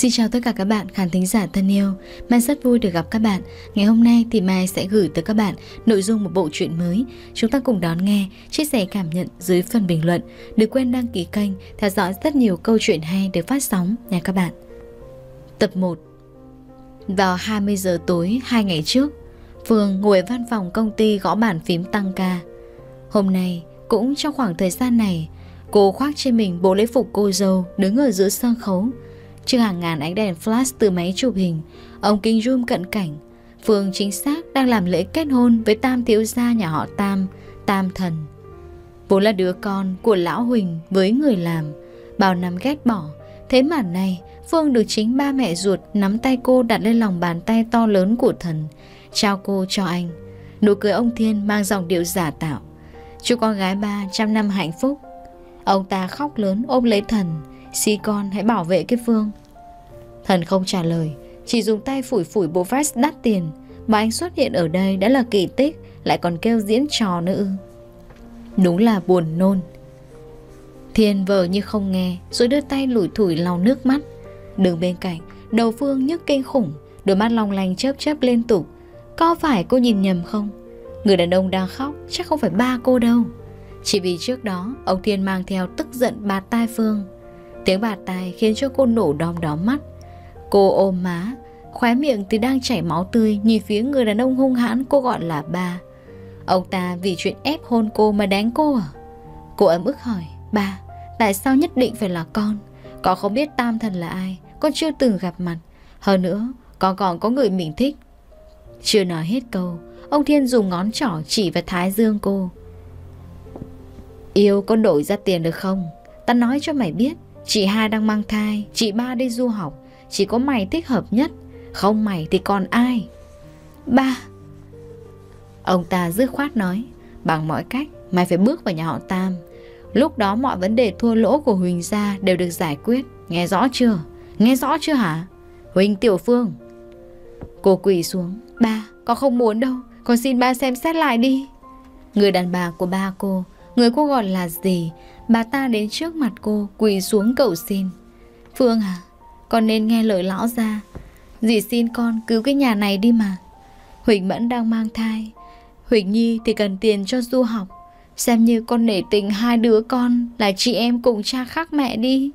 Xin chào tất cả các bạn khán thính giả thân yêu Mai rất vui được gặp các bạn Ngày hôm nay thì Mai sẽ gửi tới các bạn nội dung một bộ truyện mới Chúng ta cùng đón nghe, chia sẻ cảm nhận dưới phần bình luận Đừng quên đăng ký kênh, theo dõi rất nhiều câu chuyện hay được phát sóng nha các bạn Tập 1 Vào 20 giờ tối hai ngày trước Phương ngồi văn phòng công ty gõ bàn phím tăng ca Hôm nay cũng trong khoảng thời gian này Cô khoác trên mình bộ lễ phục cô dâu đứng ở giữa sân khấu Trước hàng ngàn ánh đèn flash từ máy chụp hình, ông Kinh Jum cận cảnh, Phương chính xác đang làm lễ kết hôn với Tam thiếu gia nhà họ Tam, Tam Thần. Vốn là đứa con của Lão Huỳnh với người làm, bao năm ghét bỏ, thế mà nay Phương được chính ba mẹ ruột nắm tay cô đặt lên lòng bàn tay to lớn của thần, trao cô cho anh. Nụ cười ông Thiên mang dòng điệu giả tạo. Chúc con gái ba trăm năm hạnh phúc. Ông ta khóc lớn ôm lấy thần, Si con hãy bảo vệ cái Phương Thần không trả lời Chỉ dùng tay phủi phủi bộ vest đắt tiền Mà anh xuất hiện ở đây đã là kỳ tích Lại còn kêu diễn trò nữa Đúng là buồn nôn Thiên vờ như không nghe Rồi đưa tay lủi thủi lau nước mắt Đường bên cạnh Đầu Phương nhức kinh khủng Đôi mắt long lanh chớp chớp liên tục Có phải cô nhìn nhầm không Người đàn ông đang khóc chắc không phải ba cô đâu Chỉ vì trước đó Ông Thiên mang theo tức giận bà tai Phương Tiếng bạt tai khiến cho cô nổ đom đóm mắt Cô ôm má Khóe miệng thì đang chảy máu tươi Nhìn phía người đàn ông hung hãn cô gọi là ba Ông ta vì chuyện ép hôn cô mà đánh cô à Cô ấm ức hỏi Ba, tại sao nhất định phải là con Con không biết tam thần là ai Con chưa từng gặp mặt Hơn nữa, con còn có người mình thích Chưa nói hết câu Ông Thiên dùng ngón trỏ chỉ vào thái dương cô Yêu con đổi ra tiền được không Ta nói cho mày biết Chị hai đang mang thai, chị ba đi du học, chỉ có mày thích hợp nhất, không mày thì còn ai? Ba Ông ta dứt khoát nói, bằng mọi cách mày phải bước vào nhà họ Tam. Lúc đó mọi vấn đề thua lỗ của Huỳnh gia đều được giải quyết, nghe rõ chưa? Nghe rõ chưa hả? Huỳnh Tiểu Phương Cô quỳ xuống, ba, con không muốn đâu, con xin ba xem xét lại đi. Người đàn bà của ba cô Người cô gọi là gì Bà ta đến trước mặt cô Quỳ xuống cầu xin Phương à Con nên nghe lời lão ra Dì xin con cứu cái nhà này đi mà Huỳnh Mẫn đang mang thai Huỳnh Nhi thì cần tiền cho du học Xem như con nể tình hai đứa con Là chị em cùng cha khác mẹ đi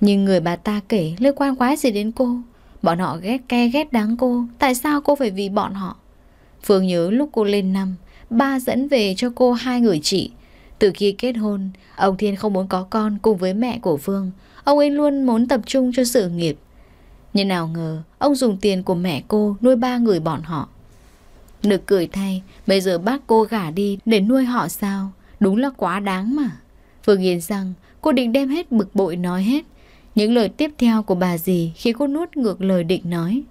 Nhưng người bà ta kể Liên quan quái gì đến cô Bọn họ ghét ke ghét đáng cô Tại sao cô phải vì bọn họ Phương nhớ lúc cô lên năm ba dẫn về cho cô hai người chị. Từ khi kết hôn, ông Thiên không muốn có con cùng với mẹ của Phương. Ông ấy luôn muốn tập trung cho sự nghiệp. Nhưng nào ngờ, ông dùng tiền của mẹ cô nuôi ba người bọn họ. Nực cười thay, bây giờ bác cô gả đi để nuôi họ sao? Đúng là quá đáng mà. Phương Yên rằng cô định đem hết bực bội nói hết. Những lời tiếp theo của bà dì khiến cô nuốt ngược lời định nói.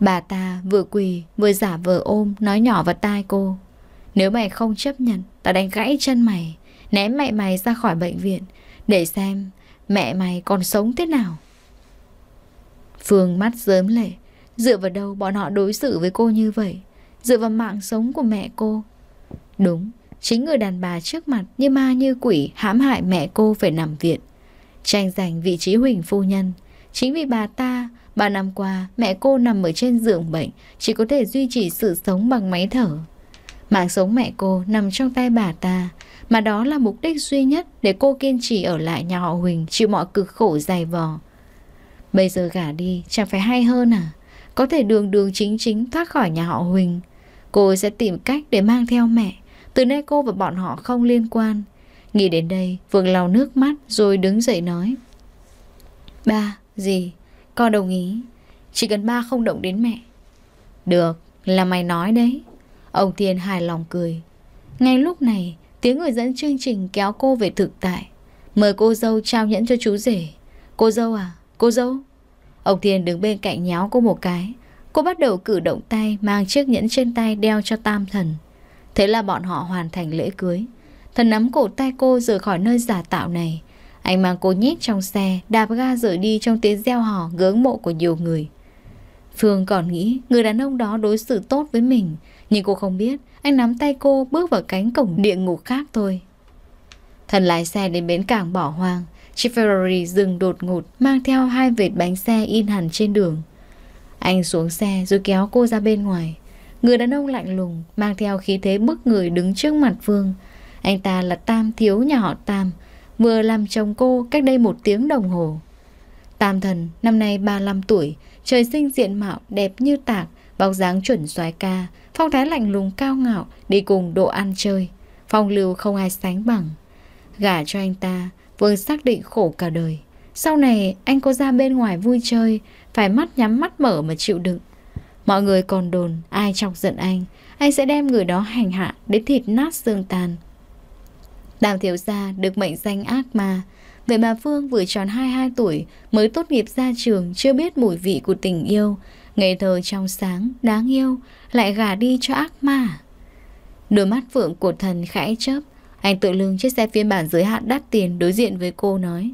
Bà ta vừa quỳ vừa giả vờ ôm Nói nhỏ vào tai cô Nếu mày không chấp nhận Tao đánh gãy chân mày Ném mẹ mày ra khỏi bệnh viện Để xem mẹ mày còn sống thế nào Phương mắt dớm lệ Dựa vào đâu bọn họ đối xử với cô như vậy Dựa vào mạng sống của mẹ cô Đúng Chính người đàn bà trước mặt như ma như quỷ hãm hại mẹ cô phải nằm viện. Tranh giành vị trí huỳnh phu nhân. Chính vì bà ta Ba năm qua, mẹ cô nằm ở trên giường bệnh, chỉ có thể duy trì sự sống bằng máy thở. Mạng sống mẹ cô nằm trong tay bà ta, mà đó là mục đích duy nhất để cô kiên trì ở lại nhà họ Huỳnh chịu mọi cực khổ dày vò. Bây giờ gả đi chẳng phải hay hơn à? Có thể đường đường chính chính thoát khỏi nhà họ Huỳnh. Cô sẽ tìm cách để mang theo mẹ. Từ nay cô và bọn họ không liên quan. Nghĩ đến đây, Vương lau nước mắt rồi đứng dậy nói. Ba, gì? Con đồng ý Chỉ cần ba không động đến mẹ Được là mày nói đấy Ông Thiên hài lòng cười Ngay lúc này tiếng người dẫn chương trình kéo cô về thực tại Mời cô dâu trao nhẫn cho chú rể Cô dâu à cô dâu Ông Thiên đứng bên cạnh nháo cô một cái Cô bắt đầu cử động tay Mang chiếc nhẫn trên tay đeo cho tam thần Thế là bọn họ hoàn thành lễ cưới Thần nắm cổ tay cô rời khỏi nơi giả tạo này anh mang cô nhét trong xe, đạp ga rời đi trong tiếng gieo hò gớm mộ của nhiều người. Phương còn nghĩ người đàn ông đó đối xử tốt với mình, nhưng cô không biết anh nắm tay cô bước vào cánh cổng địa ngục khác thôi. Thần lái xe đến bến cảng bỏ hoang, chiếc Ferrari dừng đột ngột mang theo hai vệt bánh xe in hẳn trên đường. Anh xuống xe rồi kéo cô ra bên ngoài. Người đàn ông lạnh lùng mang theo khí thế bức người đứng trước mặt Phương. Anh ta là Tam thiếu nhà họ Tam, vừa làm chồng cô cách đây một tiếng đồng hồ. Tam thần, năm nay 35 tuổi, trời sinh diện mạo đẹp như tạc, bóng dáng chuẩn soái ca, phong thái lạnh lùng cao ngạo, đi cùng độ ăn chơi, phong lưu không ai sánh bằng. Gả cho anh ta, Vương xác định khổ cả đời. Sau này anh có ra bên ngoài vui chơi, phải mắt nhắm mắt mở mà chịu đựng. Mọi người còn đồn ai chọc giận anh, anh sẽ đem người đó hành hạ đến thịt nát xương tàn Đàm thiếu gia được mệnh danh ác ma. Vậy mà Phương vừa tròn 22 tuổi, mới tốt nghiệp ra trường, chưa biết mùi vị của tình yêu. ngày thơ trong sáng, đáng yêu, lại gả đi cho ác ma. Đôi mắt phượng của thần khẽ chớp, anh tự lưng chiếc xe phiên bản giới hạn đắt tiền đối diện với cô nói.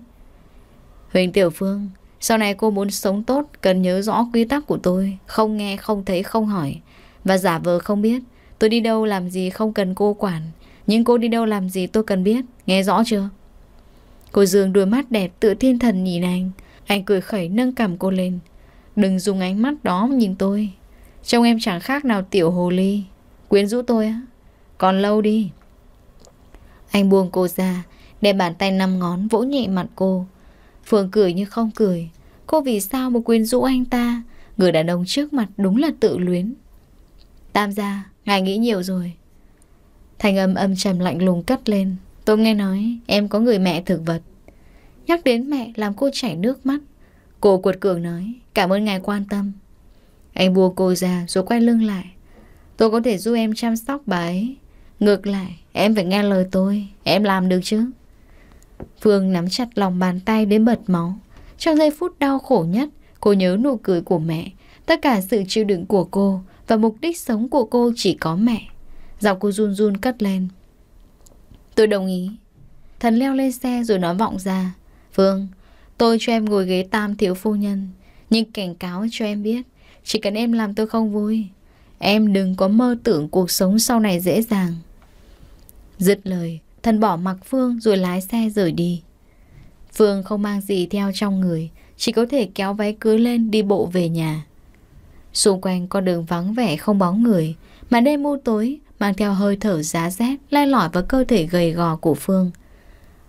Huỳnh Tiểu Phương, sau này cô muốn sống tốt, cần nhớ rõ quy tắc của tôi, không nghe, không thấy, không hỏi. Và giả vờ không biết, tôi đi đâu làm gì không cần cô quản. Nhưng cô đi đâu làm gì tôi cần biết Nghe rõ chưa Cô Dương đôi mắt đẹp tựa thiên thần nhìn anh Anh cười khẩy nâng cằm cô lên Đừng dùng ánh mắt đó nhìn tôi Trông em chẳng khác nào tiểu hồ ly Quyến rũ tôi á Còn lâu đi Anh buông cô ra Để bàn tay năm ngón vỗ nhẹ mặt cô Phương cười như không cười Cô vì sao mà quyến rũ anh ta Người đàn ông trước mặt đúng là tự luyến Tam gia, ngài nghĩ nhiều rồi Thành âm âm trầm lạnh lùng cất lên Tôi nghe nói em có người mẹ thực vật Nhắc đến mẹ làm cô chảy nước mắt Cô cuột cường nói Cảm ơn ngài quan tâm Anh buông cô ra rồi quay lưng lại Tôi có thể giúp em chăm sóc bà ấy Ngược lại em phải nghe lời tôi Em làm được chứ Phương nắm chặt lòng bàn tay đến bật máu Trong giây phút đau khổ nhất Cô nhớ nụ cười của mẹ Tất cả sự chịu đựng của cô Và mục đích sống của cô chỉ có mẹ Giọng cô run run cất lên Tôi đồng ý Thần leo lên xe rồi nói vọng ra Phương, tôi cho em ngồi ghế tam thiếu phu nhân Nhưng cảnh cáo cho em biết Chỉ cần em làm tôi không vui Em đừng có mơ tưởng cuộc sống sau này dễ dàng Dứt lời Thần bỏ mặc Phương rồi lái xe rời đi Phương không mang gì theo trong người Chỉ có thể kéo váy cưới lên đi bộ về nhà Xung quanh con đường vắng vẻ không bóng người Mà đêm mưu tối mang theo hơi thở giá rét len lỏi vào cơ thể gầy gò của Phương.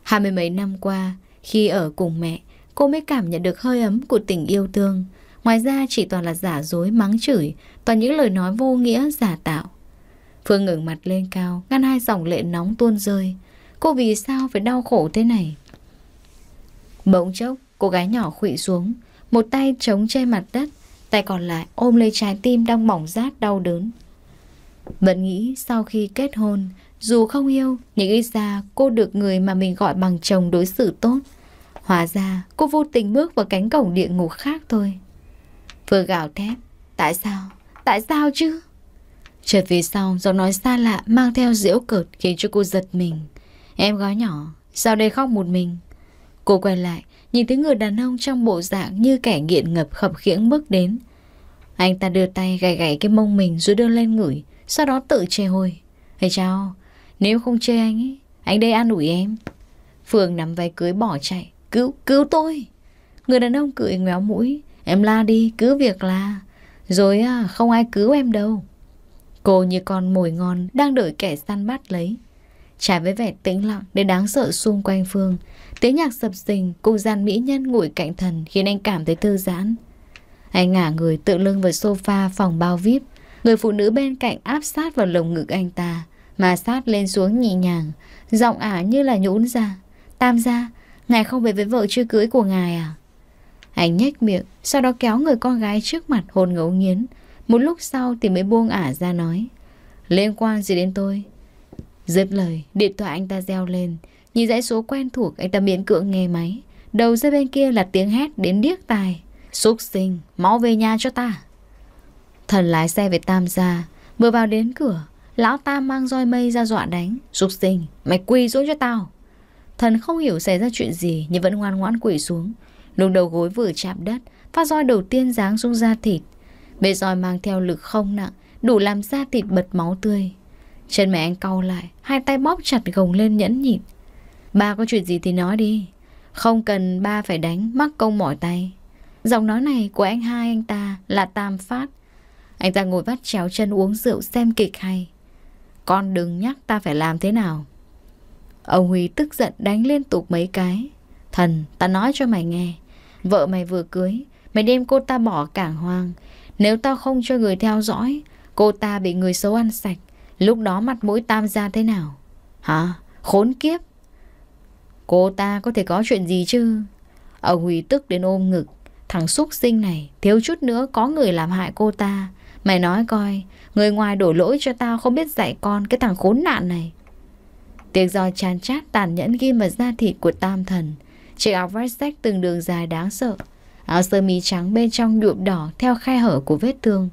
Hai mươi mấy năm qua, khi ở cùng mẹ, cô mới cảm nhận được hơi ấm của tình yêu thương. Ngoài ra chỉ toàn là giả dối mắng chửi, toàn những lời nói vô nghĩa giả tạo. Phương ngẩng mặt lên cao, ngăn hai dòng lệ nóng tuôn rơi. Cô vì sao phải đau khổ thế này? Bỗng chốc, cô gái nhỏ khụy xuống, một tay chống che mặt đất, tay còn lại ôm lấy trái tim đang bỏng rát đau đớn. Vẫn nghĩ sau khi kết hôn, dù không yêu, nhưng ít ra cô được người mà mình gọi bằng chồng đối xử tốt. Hóa ra cô vô tình bước vào cánh cổng địa ngục khác thôi. Vừa gào thét, tại sao? Tại sao chứ? Trở phía sau giọng nói xa lạ mang theo diễu cợt khiến cho cô giật mình. Em gái nhỏ, sao đây khóc một mình? Cô quay lại, nhìn thấy người đàn ông trong bộ dạng như kẻ nghiện ngập khập khiễng bước đến. Anh ta đưa tay gảy gảy cái mông mình rồi đưa lên ngửi. Sau đó tự chê hôi. Thầy chào Nếu không chê anh ấy Anh đây an ủi em Phương nắm váy cưới bỏ chạy Cứu, cứu tôi Người đàn ông cười ngoéo mũi Em la đi, cứ việc la Rồi à, không ai cứu em đâu Cô như con mồi ngon Đang đợi kẻ săn bắt lấy Trái với vẻ tĩnh lặng để đáng sợ xung quanh Phương Tiếng nhạc sập sình Cùng gian mỹ nhân ngồi cạnh thần Khiến anh cảm thấy thư giãn Anh ngả người tự lưng vào sofa phòng bao vip Người phụ nữ bên cạnh áp sát vào lồng ngực anh ta, mà sát lên xuống nhẹ nhàng, giọng ả như là nhũn ra. Tam gia, ngài không về với vợ chưa cưới của ngài à? Anh nhếch miệng, sau đó kéo người con gái trước mặt hôn ngấu nghiến. Một lúc sau thì mới buông ả ra nói. Liên quan gì đến tôi? Dứt lời, điện thoại anh ta reo lên. Nhìn dãy số quen thuộc, anh ta miễn cưỡng nghe máy. Đầu dây bên kia là tiếng hét đến điếc tai. xuất sinh, máu về nhà cho ta. Thần lái xe về Tam gia Vừa vào đến cửa Lão ta mang roi mây ra dọa đánh Sục sinh, mày quỳ xuống cho tao Thần không hiểu xảy ra chuyện gì Nhưng vẫn ngoan ngoãn quỳ xuống Lúc đầu gối vừa chạm đất Phát roi đầu tiên giáng xuống da thịt Bề roi mang theo lực không nặng Đủ làm da thịt bật máu tươi Chân mẹ anh cau lại Hai tay bóp chặt gồng lên nhẫn nhịn Ba có chuyện gì thì nói đi Không cần ba phải đánh mắc công mỏi tay Giọng nói này của anh hai anh ta là tam phát anh ta ngồi vắt chéo chân uống rượu xem kịch hay Con đừng nhắc ta phải làm thế nào Ông Huy tức giận đánh liên tục mấy cái Thần, ta nói cho mày nghe Vợ mày vừa cưới Mày đem cô ta bỏ cảng hoang Nếu tao không cho người theo dõi Cô ta bị người xấu ăn sạch Lúc đó mặt mũi tam ra thế nào Hả? Khốn kiếp Cô ta có thể có chuyện gì chứ Ông Huy tức đến ôm ngực Thằng xúc sinh này Thiếu chút nữa có người làm hại cô ta Mày nói coi, người ngoài đổ lỗi cho tao không biết dạy con cái thằng khốn nạn này. Tiếng roi chán chát tàn nhẫn ghi vào da thịt của tam thần. Chiếc áo vest rách từng đường dài đáng sợ. Áo sơ mi trắng bên trong nhuộm đỏ theo khe hở của vết thương.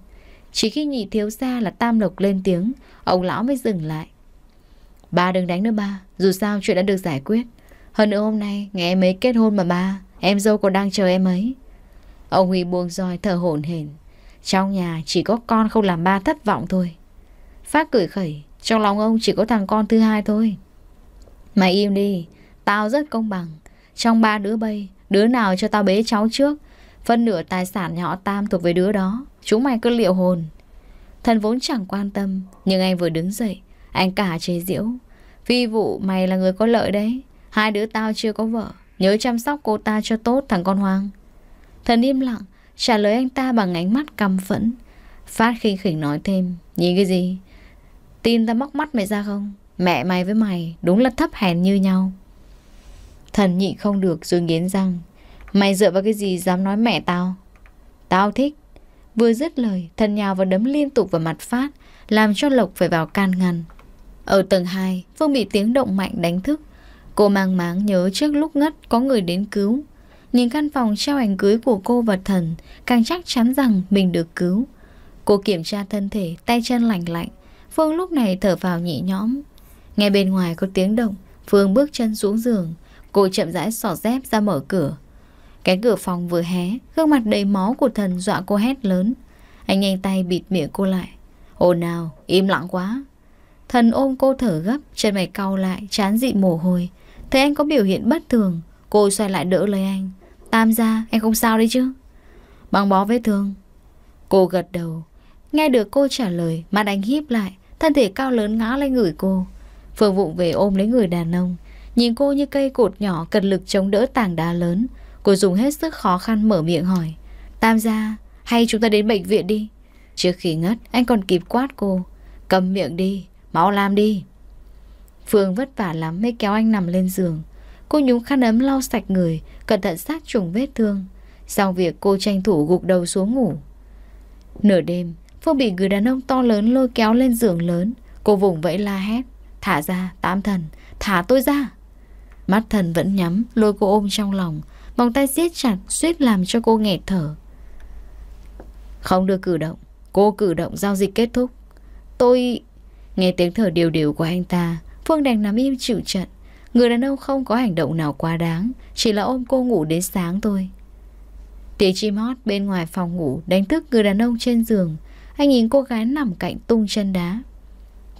Chỉ khi nhị thiếu ra là tam lộc lên tiếng, ông lão mới dừng lại. Ba đừng đánh nữa ba, dù sao chuyện đã được giải quyết. Hơn nữa hôm nay, nghe em ấy kết hôn mà ba, em dâu còn đang chờ em ấy. Ông Huy buông roi thở hổn hển. Trong nhà chỉ có con không làm ba thất vọng thôi. Phát cười khẩy, trong lòng ông chỉ có thằng con thứ hai thôi. Mày im đi, tao rất công bằng. Trong ba đứa bay, đứa nào cho tao bế cháu trước, phân nửa tài sản nhỏ Tam thuộc về đứa đó. Chúng mày cứ liệu hồn. Thần vốn chẳng quan tâm, nhưng anh vừa đứng dậy, anh cả chế diễu Phi vụ mày là người có lợi đấy, hai đứa tao chưa có vợ, nhớ chăm sóc cô ta cho tốt thằng con hoang. Thần im lặng, Trả lời anh ta bằng ánh mắt căm phẫn Phát khinh khỉnh nói thêm Nhìn cái gì Tin ta móc mắt mày ra không Mẹ mày với mày đúng là thấp hèn như nhau Thần nhị không được rồi nghiến răng Mày dựa vào cái gì dám nói mẹ tao Tao thích Vừa dứt lời Thần nhào vào đấm liên tục vào mặt Phát Làm cho Lộc phải vào can ngăn Ở tầng 2 Phương bị tiếng động mạnh đánh thức Cô mang máng nhớ trước lúc ngất Có người đến cứu Nhìn căn phòng treo ảnh cưới của cô vật thần Càng chắc chắn rằng mình được cứu Cô kiểm tra thân thể Tay chân lạnh lạnh Phương lúc này thở vào nhị nhõm Nghe bên ngoài có tiếng động Phương bước chân xuống giường Cô chậm rãi sỏ dép ra mở cửa Cái cửa phòng vừa hé Gương mặt đầy máu của thần dọa cô hét lớn Anh nhanh tay bịt miệng cô lại Ồn nào im lặng quá Thần ôm cô thở gấp Chân mày cau lại chán dị mồ hôi Thấy anh có biểu hiện bất thường Cô xoay lại đỡ lấy anh Tam gia, em không sao đấy chứ? Băng bó vết thương. Cô gật đầu. Nghe được cô trả lời, mặt anh híp lại, thân thể cao lớn ngã lên người cô. Phương Vụng về ôm lấy người đàn ông, nhìn cô như cây cột nhỏ cần lực chống đỡ tảng đá lớn. Cô dùng hết sức khó khăn mở miệng hỏi. Tam gia, hay chúng ta đến bệnh viện đi. Trước khi ngất, anh còn kịp quát cô. Cầm miệng đi, máu làm đi. Phương vất vả lắm mới kéo anh nằm lên giường. Cô nhúng khăn ấm lau sạch người, cẩn thận sát trùng vết thương. Sau việc cô tranh thủ gục đầu xuống ngủ. Nửa đêm, Phương bị người đàn ông to lớn lôi kéo lên giường lớn. Cô vùng vẫy la hét. Thả ra, tám thần, thả tôi ra. Mắt thần vẫn nhắm, lôi cô ôm trong lòng. Vòng tay siết chặt, suýt làm cho cô nghẹt thở. Không được cử động, cô cử động giao dịch kết thúc. Tôi... Nghe tiếng thở đều đều của anh ta, Phương đành nắm im chịu trận. Người đàn ông không có hành động nào quá đáng Chỉ là ôm cô ngủ đến sáng thôi Tiếng chim hót bên ngoài phòng ngủ Đánh thức người đàn ông trên giường Anh nhìn cô gái nằm cạnh tung chân đá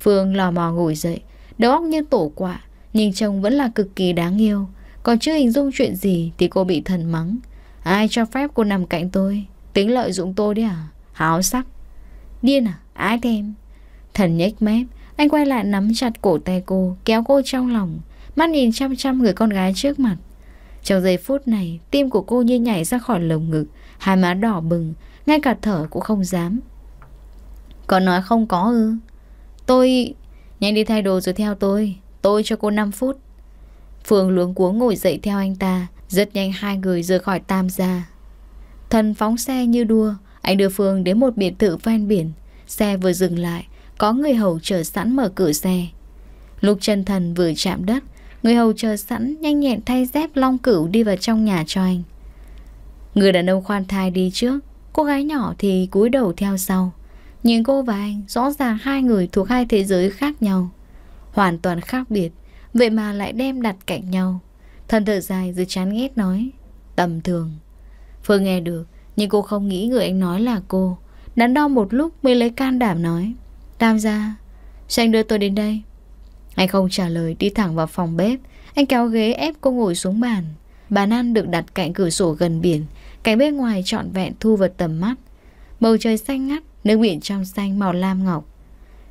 Phương lò mò ngồi dậy Đầu óc như tổ quạ Nhìn chồng vẫn là cực kỳ đáng yêu Còn chưa hình dung chuyện gì Thì cô bị thần mắng Ai cho phép cô nằm cạnh tôi Tính lợi dụng tôi đấy à Háo sắc Điên à ai thêm? Thần nhếch mép Anh quay lại nắm chặt cổ tay cô Kéo cô trong lòng mắt nhìn chăm chăm người con gái trước mặt. Trong giây phút này, tim của cô như nhảy ra khỏi lồng ngực, hai má đỏ bừng, ngay cả thở cũng không dám. Còn nói không có ư? Tôi... Nhanh đi thay đồ rồi theo tôi, tôi cho cô 5 phút. Phương luống cuống ngồi dậy theo anh ta, rất nhanh hai người rời khỏi tam gia. Thần phóng xe như đua, anh đưa Phương đến một biệt thự ven biển. Xe vừa dừng lại, có người hầu chờ sẵn mở cửa xe. Lúc chân thần vừa chạm đất, Người hầu chờ sẵn nhanh nhẹn thay dép long cửu đi vào trong nhà cho anh Người đàn ông khoan thai đi trước Cô gái nhỏ thì cúi đầu theo sau Nhìn cô và anh Rõ ràng hai người thuộc hai thế giới khác nhau Hoàn toàn khác biệt Vậy mà lại đem đặt cạnh nhau Thần thở dài rồi chán ghét nói Tầm thường Phương nghe được Nhưng cô không nghĩ người anh nói là cô Đắn đo một lúc mới lấy can đảm nói Tam gia Sao anh đưa tôi đến đây anh không trả lời đi thẳng vào phòng bếp Anh kéo ghế ép cô ngồi xuống bàn Bàn ăn được đặt cạnh cửa sổ gần biển cảnh bên ngoài trọn vẹn thu vào tầm mắt Bầu trời xanh ngắt Nước biển trong xanh màu lam ngọc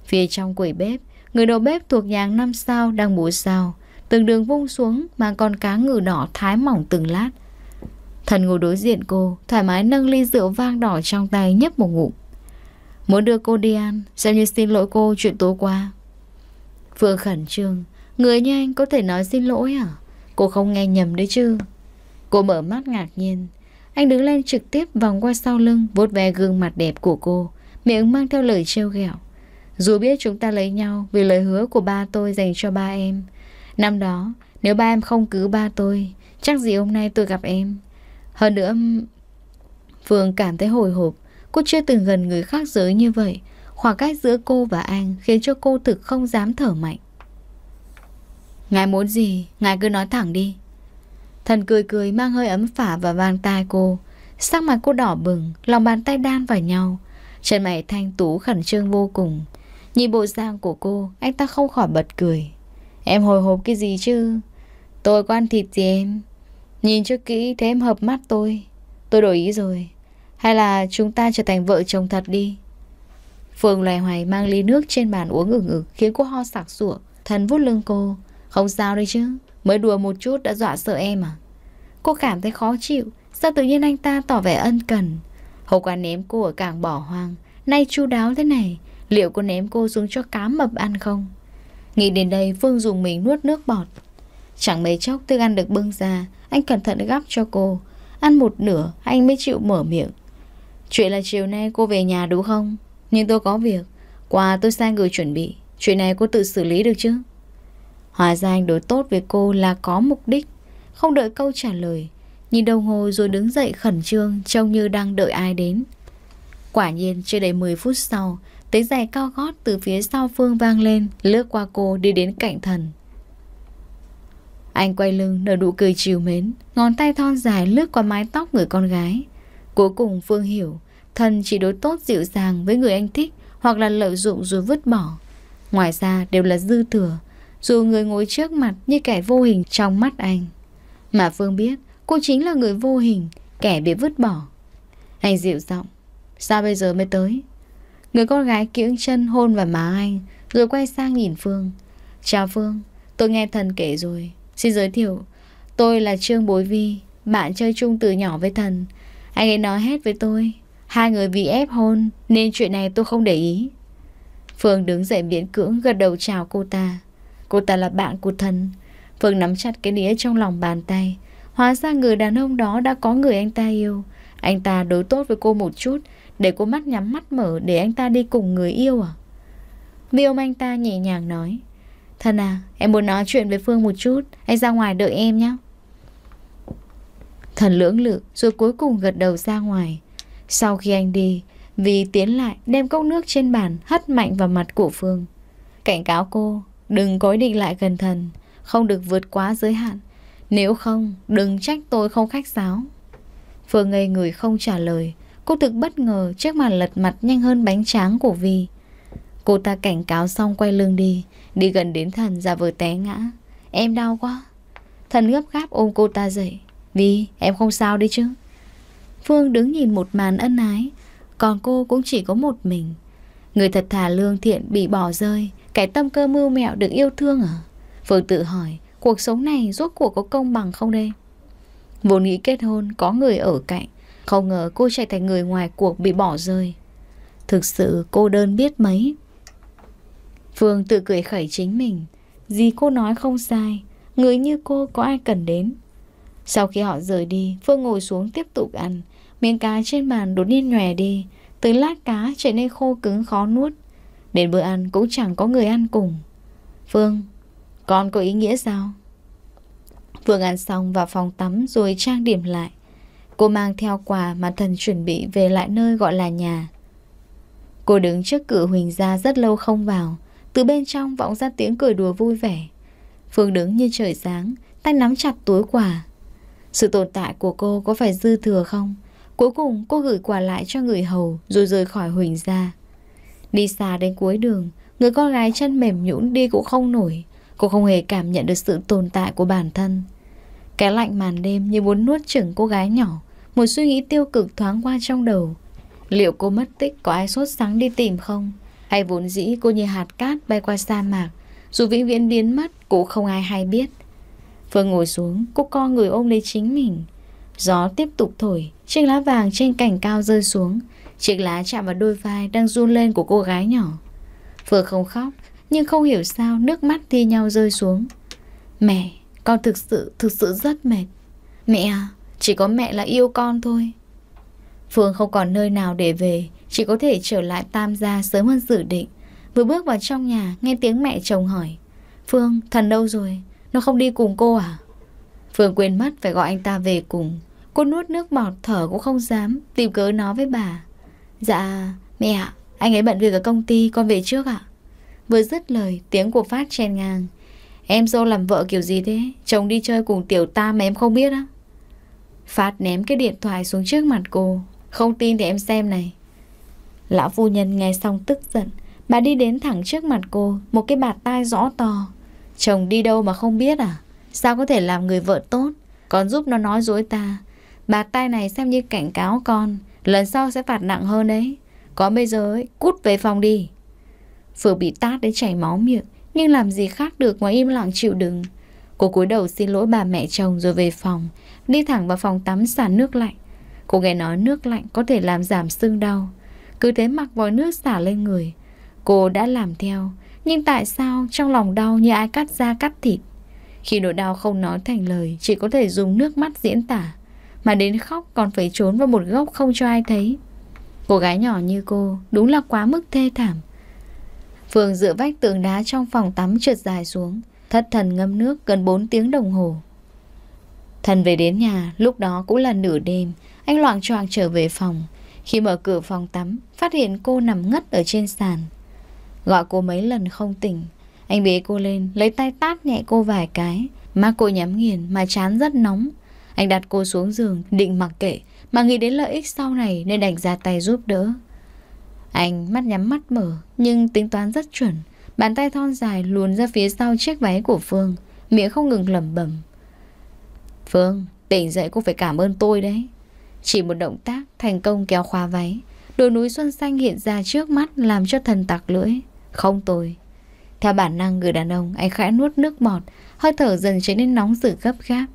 Phía trong quầy bếp Người đầu bếp thuộc nhà năm sao đang múa sao Từng đường vung xuống mà con cá ngừ đỏ thái mỏng từng lát Thần ngồi đối diện cô Thoải mái nâng ly rượu vang đỏ trong tay nhấp một ngụm Muốn đưa cô đi ăn Xem như xin lỗi cô chuyện tối qua Phương khẩn trương Người như anh có thể nói xin lỗi à Cô không nghe nhầm đấy chứ Cô mở mắt ngạc nhiên Anh đứng lên trực tiếp vòng qua sau lưng vuốt ve gương mặt đẹp của cô Miệng mang theo lời trêu ghẹo Dù biết chúng ta lấy nhau Vì lời hứa của ba tôi dành cho ba em Năm đó Nếu ba em không cứu ba tôi Chắc gì hôm nay tôi gặp em Hơn nữa Phương cảm thấy hồi hộp Cô chưa từng gần người khác giới như vậy Khoảng cách giữa cô và anh khiến cho cô thực không dám thở mạnh. Ngài muốn gì, ngài cứ nói thẳng đi. Thần cười cười mang hơi ấm phả vào bàn tai cô. Sắc mặt cô đỏ bừng, lòng bàn tay đan vào nhau. Chân mày thanh tú khẩn trương vô cùng. Nhìn bộ dạng của cô, anh ta không khỏi bật cười. Em hồi hộp cái gì chứ? Tôi quan thịt gì em? Nhìn cho kỹ thế em hợp mắt tôi. Tôi đổi ý rồi. Hay là chúng ta trở thành vợ chồng thật đi? Phương loài hoài mang ly nước trên bàn uống ừng ực khiến cô ho sặc sủa. Thần vuốt lưng cô. Không sao đấy chứ. Mới đùa một chút đã dọa sợ em à. Cô cảm thấy khó chịu. Sao tự nhiên anh ta tỏ vẻ ân cần. Hồ quán ném cô ở cảng bỏ hoang. Nay chu đáo thế này. Liệu cô ném cô xuống cho cá mập ăn không? Nghĩ đến đây Phương dùng mình nuốt nước bọt. Chẳng mấy chốc thức ăn được bưng ra. Anh cẩn thận gắp cho cô. Ăn một nửa anh mới chịu mở miệng. Chuyện là chiều nay cô về nhà đúng không? Nhưng tôi có việc Quà tôi sai người chuẩn bị Chuyện này cô tự xử lý được chứ Hóa ra anh đối tốt với cô là có mục đích Không đợi câu trả lời Nhìn đồng hồ rồi đứng dậy khẩn trương Trông như đang đợi ai đến Quả nhiên chưa đầy 10 phút sau Tiếng giày cao gót từ phía sau Phương vang lên Lướt qua cô đi đến cạnh thần Anh quay lưng nở nụ cười chiều mến Ngón tay thon dài lướt qua mái tóc người con gái Cuối cùng Phương hiểu Thần chỉ đối tốt dịu dàng với người anh thích hoặc là lợi dụng rồi vứt bỏ. Ngoài ra đều là dư thừa, dù người ngồi trước mặt như kẻ vô hình trong mắt anh. Mà Phương biết cô chính là người vô hình, kẻ bị vứt bỏ. Anh dịu giọng, sao bây giờ mới tới? Người con gái kiễng chân hôn vào má anh, rồi quay sang nhìn Phương. Chào Phương, tôi nghe thần kể rồi, xin giới thiệu. Tôi là Trương Bối Vi, bạn chơi chung từ nhỏ với thần. Anh ấy nói hết với tôi, Hai người bị ép hôn Nên chuyện này tôi không để ý Phương đứng dậy miễn cưỡng gật đầu chào cô ta Cô ta là bạn của thần Phương nắm chặt cái đĩa trong lòng bàn tay Hóa ra người đàn ông đó đã có người anh ta yêu Anh ta đối tốt với cô một chút Để cô mắt nhắm mắt mở Để anh ta đi cùng người yêu à Vi ôm anh ta nhẹ nhàng nói Thần à em muốn nói chuyện với Phương một chút Anh ra ngoài đợi em nhé Thần lưỡng lự rồi cuối cùng gật đầu ra ngoài sau khi anh đi, vì tiến lại đem cốc nước trên bàn hất mạnh vào mặt của Phương. Cảnh cáo cô, đừng có định lại gần thần, không được vượt quá giới hạn. Nếu không, đừng trách tôi không khách sáo. Phương ngây người không trả lời, cô thực bất ngờ trước màn lật mặt nhanh hơn bánh tráng của Vi. Cô ta cảnh cáo xong quay lưng đi, đi gần đến thần ra vừa té ngã. Em đau quá. Thần gấp gáp ôm cô ta dậy. Vi, em không sao đi chứ? Phương đứng nhìn một màn ân ái Còn cô cũng chỉ có một mình Người thật thà lương thiện bị bỏ rơi Cái tâm cơ mưu mẹo được yêu thương à Phương tự hỏi Cuộc sống này rốt cuộc có công bằng không đây Vốn nghĩ kết hôn Có người ở cạnh Không ngờ cô chạy thành người ngoài cuộc bị bỏ rơi Thực sự cô đơn biết mấy Phương tự cười khẩy chính mình Gì cô nói không sai Người như cô có ai cần đến sau khi họ rời đi, Phương ngồi xuống tiếp tục ăn. Miếng cá trên bàn đột nhiên nhòe đi, từ lát cá trở nên khô cứng khó nuốt. Đến bữa ăn cũng chẳng có người ăn cùng. Phương, con có ý nghĩa sao? Phương ăn xong vào phòng tắm rồi trang điểm lại. Cô mang theo quà mà thần chuẩn bị về lại nơi gọi là nhà. Cô đứng trước cửa Huỳnh ra rất lâu không vào. Từ bên trong vọng ra tiếng cười đùa vui vẻ. Phương đứng như trời sáng, tay nắm chặt túi quà, sự tồn tại của cô có phải dư thừa không? Cuối cùng cô gửi quà lại cho người hầu rồi rời khỏi Huỳnh ra. Đi xa đến cuối đường, người con gái chân mềm nhũn đi cũng không nổi. Cô không hề cảm nhận được sự tồn tại của bản thân. Cái lạnh màn đêm như muốn nuốt chửng cô gái nhỏ. Một suy nghĩ tiêu cực thoáng qua trong đầu. Liệu cô mất tích có ai sốt sáng đi tìm không? Hay vốn dĩ cô như hạt cát bay qua sa mạc, dù vĩnh viễn biến mất cũng không ai hay biết. Phương ngồi xuống, cô co người ôm lấy chính mình. Gió tiếp tục thổi, chiếc lá vàng trên cành cao rơi xuống. Chiếc lá chạm vào đôi vai đang run lên của cô gái nhỏ. Phương không khóc, nhưng không hiểu sao nước mắt thi nhau rơi xuống. Mẹ, con thực sự, thực sự rất mệt. Mẹ à, chỉ có mẹ là yêu con thôi. Phương không còn nơi nào để về, chỉ có thể trở lại Tam gia sớm hơn dự định. Vừa bước vào trong nhà, nghe tiếng mẹ chồng hỏi. Phương, thần đâu rồi? Nó không đi cùng cô à? Phương quên mất phải gọi anh ta về cùng. Cô nuốt nước bọt thở cũng không dám, tìm cớ nói với bà. Dạ, mẹ ạ, anh ấy bận việc ở công ty, con về trước ạ. Vừa dứt lời, tiếng của Phát chen ngang. Em dâu làm vợ kiểu gì thế? Chồng đi chơi cùng tiểu ta mà em không biết á. Phát ném cái điện thoại xuống trước mặt cô. Không tin thì em xem này. Lão phu nhân nghe xong tức giận. Bà đi đến thẳng trước mặt cô, một cái bạt tai rõ to. Chồng đi đâu mà không biết à? Sao có thể làm người vợ tốt? Còn giúp nó nói dối ta. Bà tay này xem như cảnh cáo con. Lần sau sẽ phạt nặng hơn đấy. Có bây giờ ấy, cút về phòng đi. Phượng bị tát đến chảy máu miệng. Nhưng làm gì khác được ngoài im lặng chịu đựng. Cô cúi đầu xin lỗi bà mẹ chồng rồi về phòng. Đi thẳng vào phòng tắm xả nước lạnh. Cô nghe nói nước lạnh có thể làm giảm sưng đau. Cứ thế mặc vòi nước xả lên người. Cô đã làm theo. Nhưng tại sao trong lòng đau như ai cắt da cắt thịt Khi nỗi đau không nói thành lời Chỉ có thể dùng nước mắt diễn tả Mà đến khóc còn phải trốn vào một góc không cho ai thấy Cô gái nhỏ như cô Đúng là quá mức thê thảm phường dựa vách tường đá trong phòng tắm trượt dài xuống Thất thần ngâm nước gần 4 tiếng đồng hồ Thần về đến nhà Lúc đó cũng là nửa đêm Anh loạn choạng trở về phòng Khi mở cửa phòng tắm Phát hiện cô nằm ngất ở trên sàn Gọi cô mấy lần không tỉnh Anh bế cô lên Lấy tay tát nhẹ cô vài cái Má cô nhắm nghiền mà chán rất nóng Anh đặt cô xuống giường định mặc kệ Mà nghĩ đến lợi ích sau này Nên đành ra tay giúp đỡ Anh mắt nhắm mắt mở Nhưng tính toán rất chuẩn Bàn tay thon dài luồn ra phía sau chiếc váy của Phương Miệng không ngừng lẩm bẩm Phương tỉnh dậy cô phải cảm ơn tôi đấy Chỉ một động tác thành công kéo khóa váy Đồi núi xuân xanh hiện ra trước mắt làm cho thần tặc lưỡi không tôi. Theo bản năng người đàn ông, anh khẽ nuốt nước bọt, hơi thở dần trở nên nóng rực gấp gáp.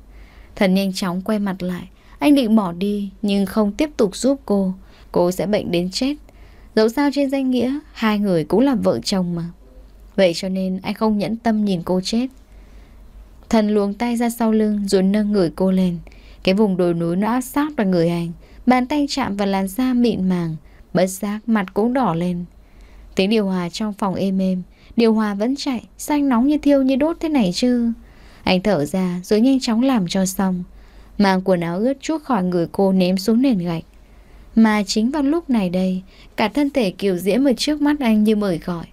Thần nhanh chóng quay mặt lại, anh định bỏ đi nhưng không tiếp tục giúp cô, cô sẽ bệnh đến chết. Dẫu sao trên danh nghĩa, hai người cũng là vợ chồng mà. Vậy cho nên anh không nhẫn tâm nhìn cô chết. Thần luồng tay ra sau lưng rồi nâng người cô lên. Cái vùng đồi núi nó áp sát vào người anh, bàn tay chạm vào làn da mịn màng, bất giác mặt cũng đỏ lên. Tiếng điều hòa trong phòng êm êm Điều hòa vẫn chạy Xanh nóng như thiêu như đốt thế này chứ Anh thở ra rồi nhanh chóng làm cho xong Mang quần áo ướt chút khỏi người cô ném xuống nền gạch Mà chính vào lúc này đây Cả thân thể kiều diễm ở trước mắt anh như mời gọi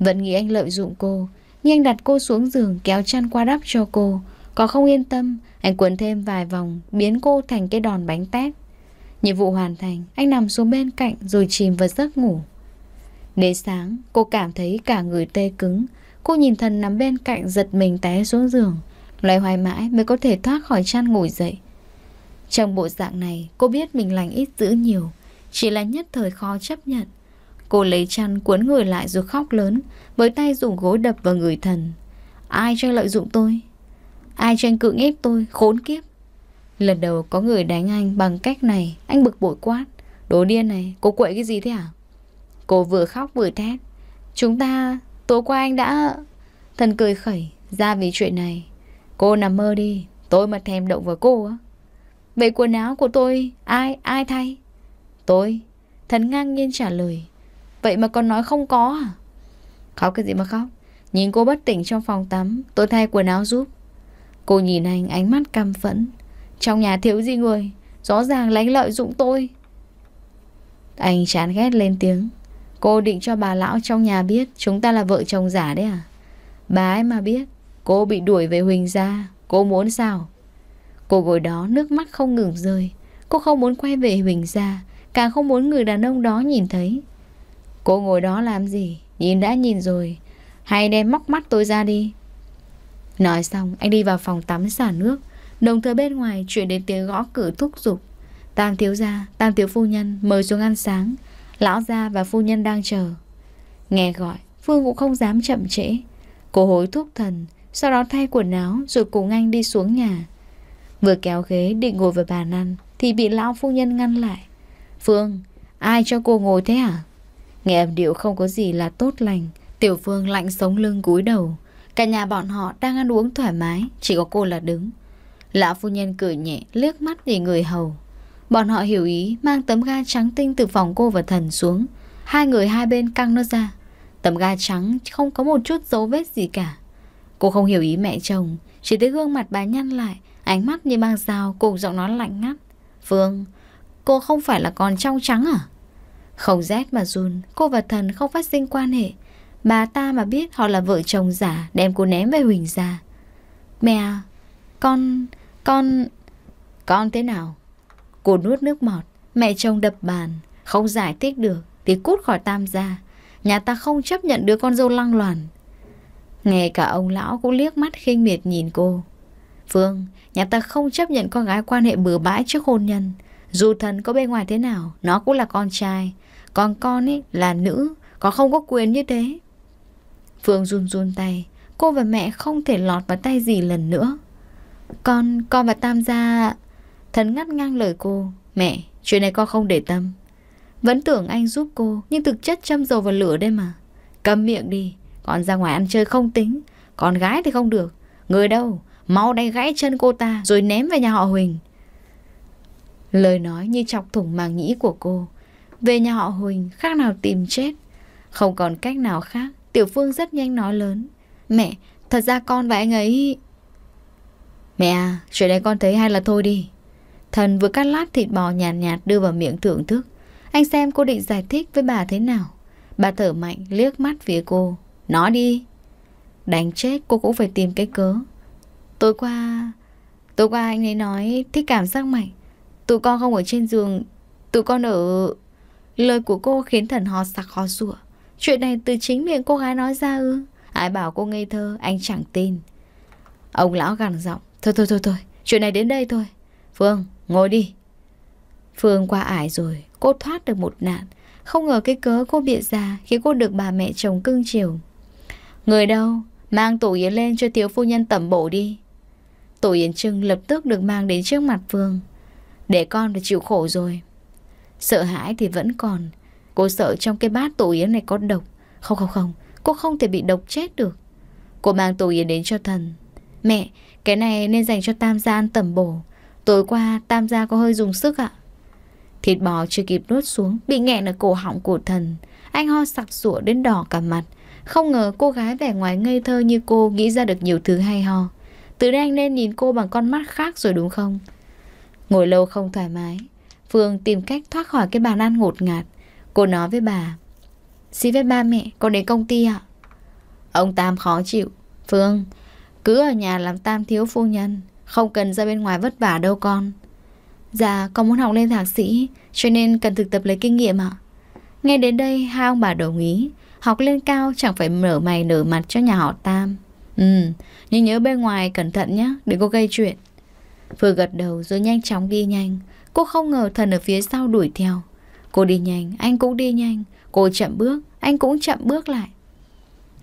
Vẫn nghĩ anh lợi dụng cô Nhưng đặt cô xuống giường kéo chăn qua đắp cho cô Có không yên tâm Anh quấn thêm vài vòng Biến cô thành cái đòn bánh tét Nhiệm vụ hoàn thành Anh nằm xuống bên cạnh rồi chìm vào giấc ngủ Đến sáng, cô cảm thấy cả người tê cứng. Cô nhìn thần nằm bên cạnh giật mình té xuống giường. Loay hoài mãi mới có thể thoát khỏi chăn ngủ dậy. Trong bộ dạng này, cô biết mình lành ít dữ nhiều. Chỉ là nhất thời khó chấp nhận. Cô lấy chăn cuốn người lại rồi khóc lớn, với tay dùng gối đập vào người thần. Ai cho lợi dụng tôi? Ai cho anh cưỡng ép tôi? Khốn kiếp! Lần đầu có người đánh anh bằng cách này, anh bực bội quát. Đồ điên này, cô quậy cái gì thế hả? À? Cô vừa khóc vừa thét Chúng ta tối qua anh đã Thần cười khẩy ra vì chuyện này Cô nằm mơ đi Tôi mà thèm động vào cô á Vậy quần áo của tôi ai ai thay Tôi Thần ngang nhiên trả lời Vậy mà còn nói không có à Khóc cái gì mà khóc Nhìn cô bất tỉnh trong phòng tắm Tôi thay quần áo giúp Cô nhìn anh ánh mắt căm phẫn Trong nhà thiếu gì người Rõ ràng lánh lợi dụng tôi Anh chán ghét lên tiếng Cô định cho bà lão trong nhà biết Chúng ta là vợ chồng giả đấy à Bà ấy mà biết Cô bị đuổi về Huỳnh ra Cô muốn sao Cô ngồi đó nước mắt không ngừng rơi Cô không muốn quay về Huỳnh ra Càng không muốn người đàn ông đó nhìn thấy Cô ngồi đó làm gì Nhìn đã nhìn rồi Hay đem móc mắt tôi ra đi Nói xong anh đi vào phòng tắm xả nước Đồng thời bên ngoài chuyển đến tiếng gõ cửa thúc giục Tam thiếu gia, tam thiếu phu nhân mời xuống ăn sáng Lão gia và phu nhân đang chờ Nghe gọi Phương cũng không dám chậm trễ Cô hối thúc thần Sau đó thay quần áo rồi cùng anh đi xuống nhà Vừa kéo ghế định ngồi vào bàn ăn Thì bị lão phu nhân ngăn lại Phương Ai cho cô ngồi thế hả Nghe âm điệu không có gì là tốt lành Tiểu Phương lạnh sống lưng cúi đầu Cả nhà bọn họ đang ăn uống thoải mái Chỉ có cô là đứng Lão phu nhân cười nhẹ liếc mắt nhìn người hầu Bọn họ hiểu ý mang tấm ga trắng tinh từ phòng cô và thần xuống. Hai người hai bên căng nó ra. Tấm ga trắng không có một chút dấu vết gì cả. Cô không hiểu ý mẹ chồng, chỉ thấy gương mặt bà nhăn lại, ánh mắt như mang dao cùng giọng nói lạnh ngắt. Phương, cô không phải là con trong trắng à? Không rét mà run, cô và thần không phát sinh quan hệ. Bà ta mà biết họ là vợ chồng giả đem cô ném về Huỳnh ra. Mẹ, à, con, con... Con thế nào? Cô nuốt nước bọt Mẹ chồng đập bàn Không giải thích được Thì cút khỏi tam gia Nhà ta không chấp nhận đứa con dâu lăng loàn ngay cả ông lão cũng liếc mắt khinh miệt nhìn cô Phương Nhà ta không chấp nhận con gái quan hệ bừa bãi trước hôn nhân Dù thần có bên ngoài thế nào Nó cũng là con trai Còn con ấy là nữ Có không có quyền như thế Phương run run tay Cô và mẹ không thể lọt vào tay gì lần nữa Con, con và Tam gia Thần ngắt ngang lời cô Mẹ, chuyện này con không để tâm Vẫn tưởng anh giúp cô Nhưng thực chất châm dầu vào lửa đây mà Cầm miệng đi Con ra ngoài ăn chơi không tính Con gái thì không được Người đâu Mau đánh gãy chân cô ta Rồi ném về nhà họ Huỳnh Lời nói như chọc thủng màng nhĩ của cô Về nhà họ Huỳnh khác nào tìm chết Không còn cách nào khác Tiểu Phương rất nhanh nói lớn Mẹ, thật ra con và anh ấy Mẹ à, chuyện này con thấy hay là thôi đi Thần vừa cắt lát thịt bò nhàn nhạt, nhạt đưa vào miệng thưởng thức. Anh xem cô định giải thích với bà thế nào. Bà thở mạnh liếc mắt phía cô. Nói đi. Đánh chết cô cũng phải tìm cái cớ. Tối qua... Tối qua anh ấy nói thích cảm giác mạnh. Tụi con không ở trên giường. Tụi con ở... Lời của cô khiến thần ho sặc ho sủa Chuyện này từ chính miệng cô gái nói ra ư. Ai bảo cô ngây thơ, anh chẳng tin. Ông lão gằn giọng. Thôi thôi thôi thôi, chuyện này đến đây thôi. Phương, Ngồi đi. Phương qua ải rồi, cô thoát được một nạn. Không ngờ cái cớ cô bịa ra khiến cô được bà mẹ chồng cưng chiều. Người đâu? Mang tổ yến lên cho thiếu phu nhân tẩm bổ đi. Tổ yến trưng lập tức được mang đến trước mặt Phương. Để con phải chịu khổ rồi. Sợ hãi thì vẫn còn. Cô sợ trong cái bát tổ yến này có độc. Không không không, cô không thể bị độc chết được. Cô mang tổ yến đến cho thần. Mẹ, cái này nên dành cho tam gian tẩm bổ. Tối qua Tam gia có hơi dùng sức ạ. Thịt bò chưa kịp nuốt xuống, bị nghẹn ở cổ họng của thần. Anh ho sặc sụa đến đỏ cả mặt. Không ngờ cô gái vẻ ngoài ngây thơ như cô nghĩ ra được nhiều thứ hay ho. Từ đây anh nên nhìn cô bằng con mắt khác rồi đúng không? Ngồi lâu không thoải mái, Phương tìm cách thoát khỏi cái bàn ăn ngột ngạt. Cô nói với bà, xin phép ba mẹ, con đến công ty ạ. Ông Tam khó chịu. Phương, cứ ở nhà làm Tam thiếu phu nhân. Không cần ra bên ngoài vất vả đâu con Dạ con muốn học lên thạc sĩ Cho nên cần thực tập lấy kinh nghiệm ạ Nghe đến đây hai ông bà đồng ý Học lên cao chẳng phải mở mày nở mặt cho nhà họ Tam Ừ Nhưng nhớ bên ngoài cẩn thận nhé đừng có gây chuyện Vừa gật đầu rồi nhanh chóng đi nhanh Cô không ngờ thần ở phía sau đuổi theo Cô đi nhanh, anh cũng đi nhanh Cô chậm bước, anh cũng chậm bước lại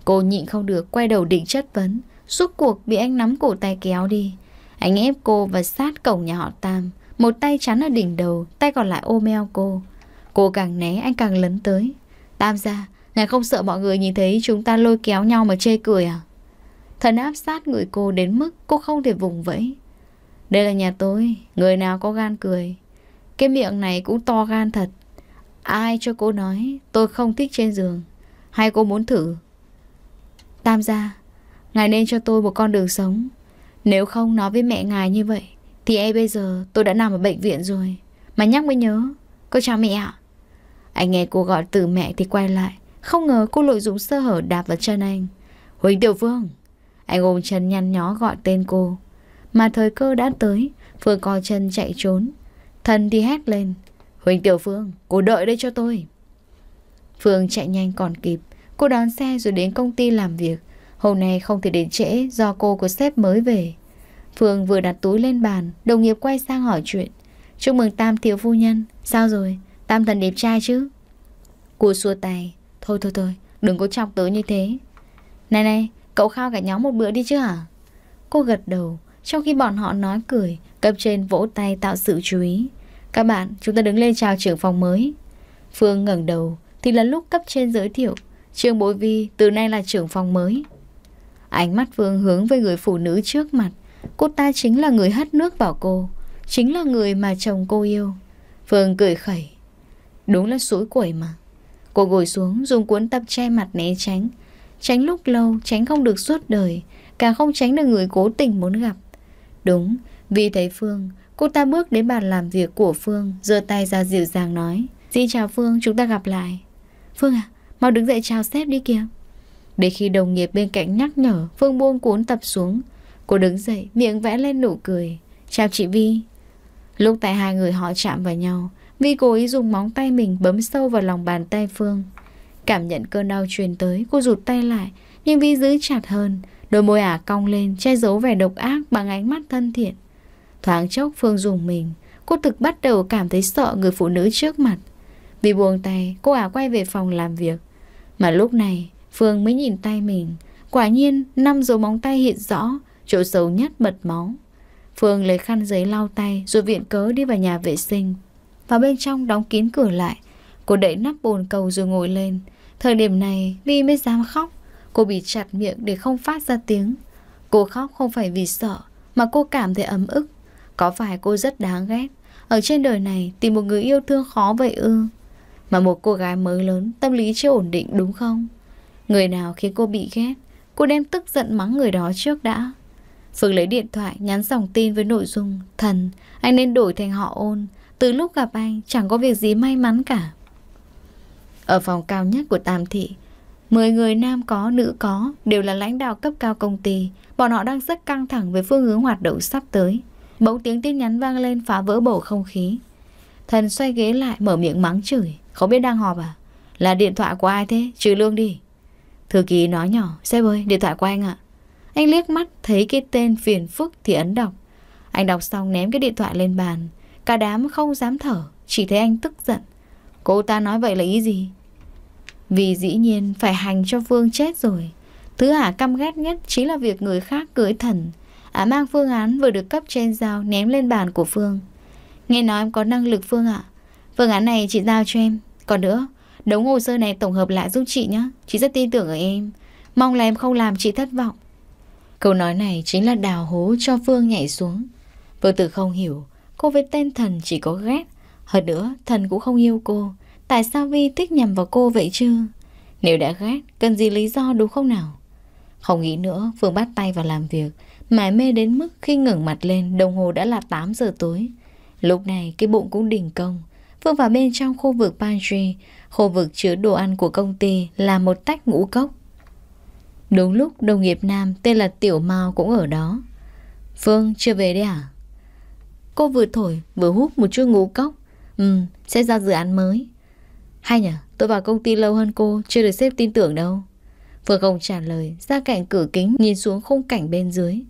Cô nhịn không được quay đầu định chất vấn Suốt cuộc bị anh nắm cổ tay kéo đi anh ép cô và sát cổng nhà họ Tam Một tay chắn ở đỉnh đầu Tay còn lại ôm eo cô Cô càng né anh càng lấn tới Tam ra Ngài không sợ mọi người nhìn thấy chúng ta lôi kéo nhau mà chê cười à Thần áp sát người cô đến mức cô không thể vùng vẫy Đây là nhà tôi Người nào có gan cười Cái miệng này cũng to gan thật Ai cho cô nói Tôi không thích trên giường Hay cô muốn thử Tam gia Ngài nên cho tôi một con đường sống nếu không nói với mẹ ngài như vậy Thì e bây giờ tôi đã nằm ở bệnh viện rồi Mà nhắc mới nhớ Cô chào mẹ ạ Anh nghe cô gọi từ mẹ thì quay lại Không ngờ cô lội dụng sơ hở đạp vào chân anh Huỳnh Tiểu Phương Anh ôm chân nhăn nhó gọi tên cô Mà thời cơ đã tới Phương co chân chạy trốn Thần thì hét lên Huỳnh Tiểu Phương cô đợi đây cho tôi Phương chạy nhanh còn kịp Cô đón xe rồi đến công ty làm việc Hôm nay không thể đến trễ do cô của sếp mới về. Phương vừa đặt túi lên bàn, đồng nghiệp quay sang hỏi chuyện. Chúc mừng Tam thiếu phu nhân, sao rồi? Tam thần đẹp trai chứ? Cô xua tay, thôi thôi thôi, đừng có chọc tớ như thế. Này này, cậu khao cả nhóm một bữa đi chứ hả? Cô gật đầu, trong khi bọn họ nói cười, cấp trên vỗ tay tạo sự chú ý. Các bạn, chúng ta đứng lên chào trưởng phòng mới. Phương ngẩng đầu, thì là lúc cấp trên giới thiệu. Trương Bối Vi từ nay là trưởng phòng mới. Ánh mắt Vương hướng về người phụ nữ trước mặt. Cô ta chính là người hất nước vào cô. Chính là người mà chồng cô yêu. Phương cười khẩy. Đúng là suối quẩy mà. Cô ngồi xuống dùng cuốn tập che mặt né tránh. Tránh lúc lâu, tránh không được suốt đời. Càng không tránh được người cố tình muốn gặp. Đúng, vì thấy Phương, cô ta bước đến bàn làm việc của Phương, giơ tay ra dịu dàng nói. Xin chào Phương, chúng ta gặp lại. Phương à, mau đứng dậy chào sếp đi kìa. Để khi đồng nghiệp bên cạnh nhắc nhở, Phương buông cuốn tập xuống. Cô đứng dậy, miệng vẽ lên nụ cười. Chào chị Vi. Lúc tại hai người họ chạm vào nhau, Vi cố ý dùng móng tay mình bấm sâu vào lòng bàn tay Phương. Cảm nhận cơn đau truyền tới, cô rụt tay lại, nhưng Vi giữ chặt hơn. Đôi môi ả cong lên, che giấu vẻ độc ác bằng ánh mắt thân thiện. Thoáng chốc Phương dùng mình, cô thực bắt đầu cảm thấy sợ người phụ nữ trước mặt. Vì buông tay, cô ả quay về phòng làm việc. Mà lúc này, Phương mới nhìn tay mình. Quả nhiên, năm dấu móng tay hiện rõ, chỗ xấu nhất bật máu. Phương lấy khăn giấy lau tay rồi viện cớ đi vào nhà vệ sinh. Vào bên trong đóng kín cửa lại. Cô đẩy nắp bồn cầu rồi ngồi lên. Thời điểm này, Vi mới dám khóc. Cô bị chặt miệng để không phát ra tiếng. Cô khóc không phải vì sợ, mà cô cảm thấy ấm ức. Có phải cô rất đáng ghét. Ở trên đời này, tìm một người yêu thương khó vậy ư. Mà một cô gái mới lớn, tâm lý chưa ổn định đúng không? Người nào khiến cô bị ghét, cô đem tức giận mắng người đó trước đã. Phương lấy điện thoại nhắn dòng tin với nội dung Thần, anh nên đổi thành họ ôn. Từ lúc gặp anh, chẳng có việc gì may mắn cả. Ở phòng cao nhất của Tam Thị, mười người nam có, nữ có, đều là lãnh đạo cấp cao công ty. Bọn họ đang rất căng thẳng về phương hướng hoạt động sắp tới. Bỗng tiếng tin nhắn vang lên phá vỡ bầu không khí. Thần xoay ghế lại mở miệng mắng chửi. Không biết đang họp à? Là điện thoại của ai thế? Trừ lương đi. Thư ký nói nhỏ, sếp ơi, điện thoại của anh ạ. Anh liếc mắt thấy cái tên phiền phức thì ấn đọc. Anh đọc xong ném cái điện thoại lên bàn. Cả đám không dám thở, chỉ thấy anh tức giận. Cô ta nói vậy là ý gì? Vì dĩ nhiên phải hành cho phương chết rồi. Thứ Hà căm ghét nhất chính là việc người khác cưới thần. Ả à mang phương án vừa được cấp trên giao ném lên bàn của Phương. Nghe nói em có năng lực Phương ạ. À. Phương án này chị giao cho em. Còn nữa, Đống hồ sơ này tổng hợp lại giúp chị nhé Chị rất tin tưởng ở em Mong là em không làm chị thất vọng Câu nói này chính là đào hố cho Phương nhảy xuống Phương Tử không hiểu Cô với tên thần chỉ có ghét Hơn nữa thần cũng không yêu cô Tại sao Vi thích nhầm vào cô vậy chứ Nếu đã ghét Cần gì lý do đúng không nào Không nghĩ nữa Phương bắt tay vào làm việc Mải mê đến mức khi ngẩng mặt lên Đồng hồ đã là 8 giờ tối Lúc này cái bụng cũng đình công Phương vào bên trong khu vực pantry Khu vực chứa đồ ăn của công ty là một tách ngũ cốc. Đúng lúc đồng nghiệp nam tên là Tiểu Mao cũng ở đó. Phương chưa về đấy à? Cô vừa thổi vừa hút một chút ngũ cốc. Ừ, sẽ ra dự án mới. Hay nhỉ, tôi vào công ty lâu hơn cô, chưa được sếp tin tưởng đâu. Phương không trả lời, ra cạnh cửa kính nhìn xuống khung cảnh bên dưới.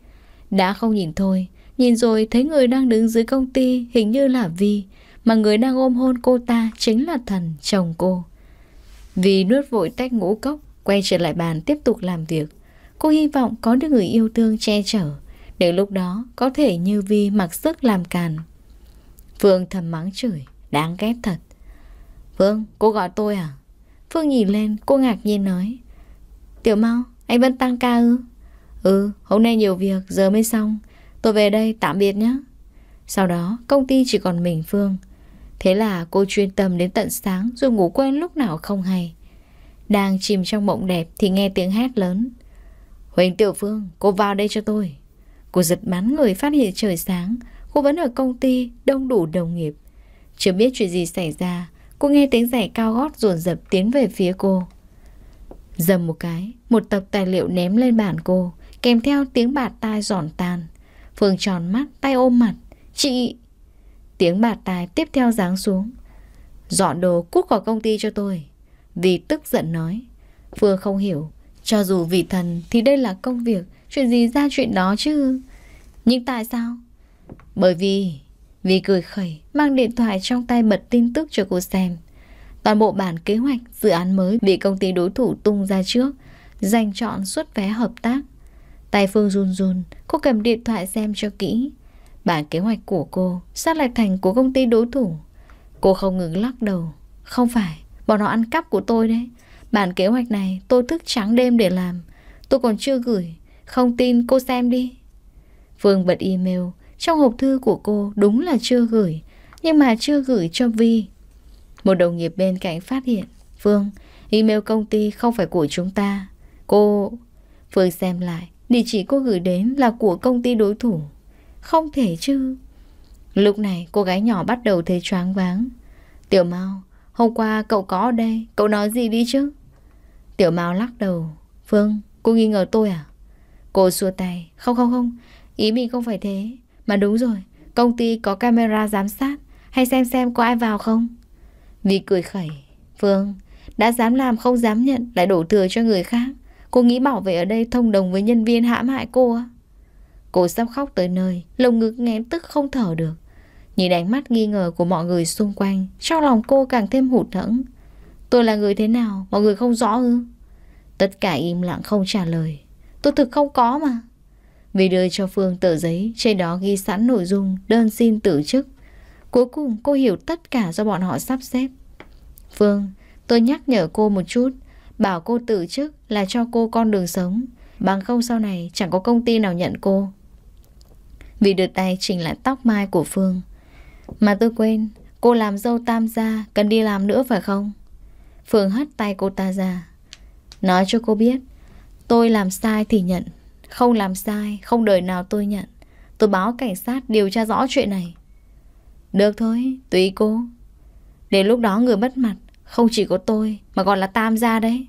Đã không nhìn thôi, nhìn rồi thấy người đang đứng dưới công ty hình như là Vi mà người đang ôm hôn cô ta chính là thần chồng cô. Vì nuốt vội tách ngũ cốc, quay trở lại bàn tiếp tục làm việc. Cô hy vọng có được người yêu thương che chở, để lúc đó có thể như Vi mặc sức làm càn. Phương thầm mắng chửi, đáng ghét thật. Phương, cô gọi tôi à? Phương nhìn lên, cô ngạc nhiên nói. Tiểu mau, anh vẫn tăng ca ư? Ừ, hôm nay nhiều việc, giờ mới xong. Tôi về đây, tạm biệt nhé. Sau đó, công ty chỉ còn mình Phương. Thế là cô chuyên tâm đến tận sáng rồi ngủ quên lúc nào không hay. Đang chìm trong mộng đẹp thì nghe tiếng hét lớn. Huỳnh Tiểu Phương, cô vào đây cho tôi. Cô giật bắn người phát hiện trời sáng, cô vẫn ở công ty, đông đủ đồng nghiệp. Chưa biết chuyện gì xảy ra, cô nghe tiếng giày cao gót dồn dập tiến về phía cô. Dầm một cái, một tập tài liệu ném lên bàn cô, kèm theo tiếng bạt tai giòn tan. Phương tròn mắt, tay ôm mặt. Chị... Tiếng bạt tai tiếp theo giáng xuống Dọn đồ cút khỏi công ty cho tôi Vì tức giận nói Phương không hiểu Cho dù vì thần thì đây là công việc Chuyện gì ra chuyện đó chứ Nhưng tại sao Bởi vì Vì cười khẩy Mang điện thoại trong tay bật tin tức cho cô xem Toàn bộ bản kế hoạch dự án mới Bị công ty đối thủ tung ra trước Dành chọn suất vé hợp tác Tay Phương run run Cô cầm điện thoại xem cho kỹ Bản kế hoạch của cô sát lại thành của công ty đối thủ. Cô không ngừng lắc đầu. Không phải, bọn họ ăn cắp của tôi đấy. Bản kế hoạch này tôi thức trắng đêm để làm. Tôi còn chưa gửi. Không tin cô xem đi. Phương bật email. Trong hộp thư của cô đúng là chưa gửi. Nhưng mà chưa gửi cho Vi. Một đồng nghiệp bên cạnh phát hiện. Phương, email công ty không phải của chúng ta. Cô... Phương xem lại. Địa chỉ cô gửi đến là của công ty đối thủ. Không thể chứ Lúc này cô gái nhỏ bắt đầu thấy choáng váng Tiểu Mao Hôm qua cậu có ở đây Cậu nói gì đi chứ Tiểu Mao lắc đầu Phương cô nghi ngờ tôi à Cô xua tay Không không không Ý mình không phải thế Mà đúng rồi Công ty có camera giám sát Hay xem xem có ai vào không Vì cười khẩy Phương Đã dám làm không dám nhận Lại đổ thừa cho người khác Cô nghĩ bảo vệ ở đây thông đồng với nhân viên hãm hại cô á à? Cô sắp khóc tới nơi, lồng ngực nghẹn tức không thở được. Nhìn ánh mắt nghi ngờ của mọi người xung quanh, trong lòng cô càng thêm hụt hẫng. Tôi là người thế nào, mọi người không rõ ư? Tất cả im lặng không trả lời. Tôi thực không có mà. Vì đưa cho Phương tờ giấy, trên đó ghi sẵn nội dung đơn xin tử chức. Cuối cùng cô hiểu tất cả do bọn họ sắp xếp. Phương, tôi nhắc nhở cô một chút, bảo cô tử chức là cho cô con đường sống. Bằng không sau này chẳng có công ty nào nhận cô vì đưa tay chỉnh lại tóc mai của Phương Mà tôi quên Cô làm dâu tam gia Cần đi làm nữa phải không Phương hất tay cô ta ra Nói cho cô biết Tôi làm sai thì nhận Không làm sai Không đời nào tôi nhận Tôi báo cảnh sát điều tra rõ chuyện này Được thôi Tùy cô Đến lúc đó người mất mặt Không chỉ có tôi Mà còn là tam gia đấy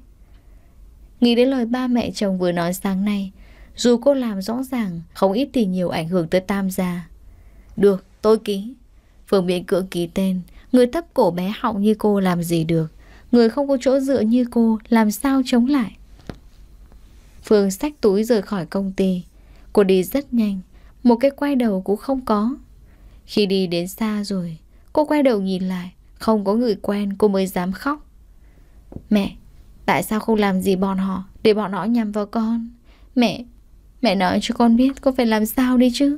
Nghĩ đến lời ba mẹ chồng vừa nói sáng nay dù cô làm rõ ràng, không ít thì nhiều ảnh hưởng tới tam gia. Được, tôi ký. Phương miễn cưỡng ký tên, người thấp cổ bé họng như cô làm gì được. Người không có chỗ dựa như cô làm sao chống lại. Phương xách túi rời khỏi công ty. Cô đi rất nhanh, một cái quay đầu cũng không có. Khi đi đến xa rồi, cô quay đầu nhìn lại, không có người quen cô mới dám khóc. Mẹ, tại sao không làm gì bọn họ để bọn họ nhằm vào con? Mẹ, Mẹ nói cho con biết con phải làm sao đi chứ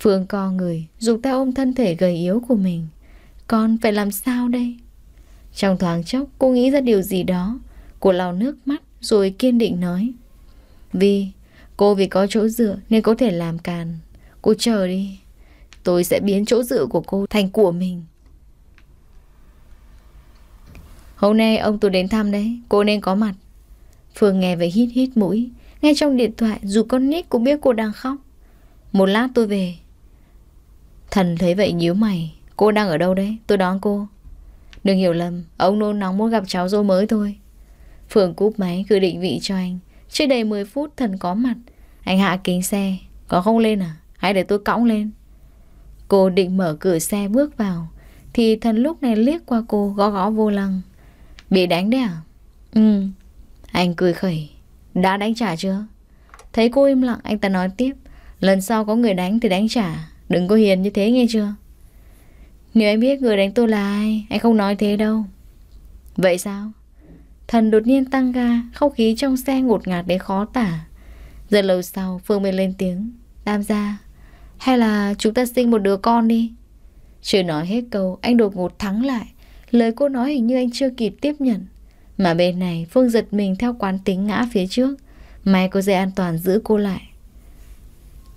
Phương co người dùng ta ôm thân thể gầy yếu của mình Con phải làm sao đây Trong thoáng chốc cô nghĩ ra điều gì đó Cô lau nước mắt Rồi kiên định nói Vì cô vì có chỗ dựa Nên có thể làm càn Cô chờ đi Tôi sẽ biến chỗ dựa của cô thành của mình Hôm nay ông tôi đến thăm đấy Cô nên có mặt Phương nghe vậy hít hít mũi ngay trong điện thoại dù con nít cũng biết cô đang khóc Một lát tôi về Thần thấy vậy nhíu mày Cô đang ở đâu đấy tôi đón cô Đừng hiểu lầm Ông nôn nóng muốn gặp cháu dâu mới thôi phường cúp máy gửi định vị cho anh Chưa đầy 10 phút thần có mặt Anh hạ kính xe Có không lên à Hãy để tôi cõng lên Cô định mở cửa xe bước vào Thì thần lúc này liếc qua cô gõ gõ vô lăng Bị đánh đấy à Ừ Anh cười khẩy đã đánh trả chưa? Thấy cô im lặng anh ta nói tiếp Lần sau có người đánh thì đánh trả Đừng có hiền như thế nghe chưa? Nếu anh biết người đánh tôi là ai Anh không nói thế đâu Vậy sao? Thần đột nhiên tăng ga Không khí trong xe ngột ngạt đến khó tả giờ lâu sau Phương mới lên tiếng Tam gia Hay là chúng ta sinh một đứa con đi Chưa nói hết câu Anh đột ngột thắng lại Lời cô nói hình như anh chưa kịp tiếp nhận mà bên này Phương giật mình theo quán tính ngã phía trước May có dây an toàn giữ cô lại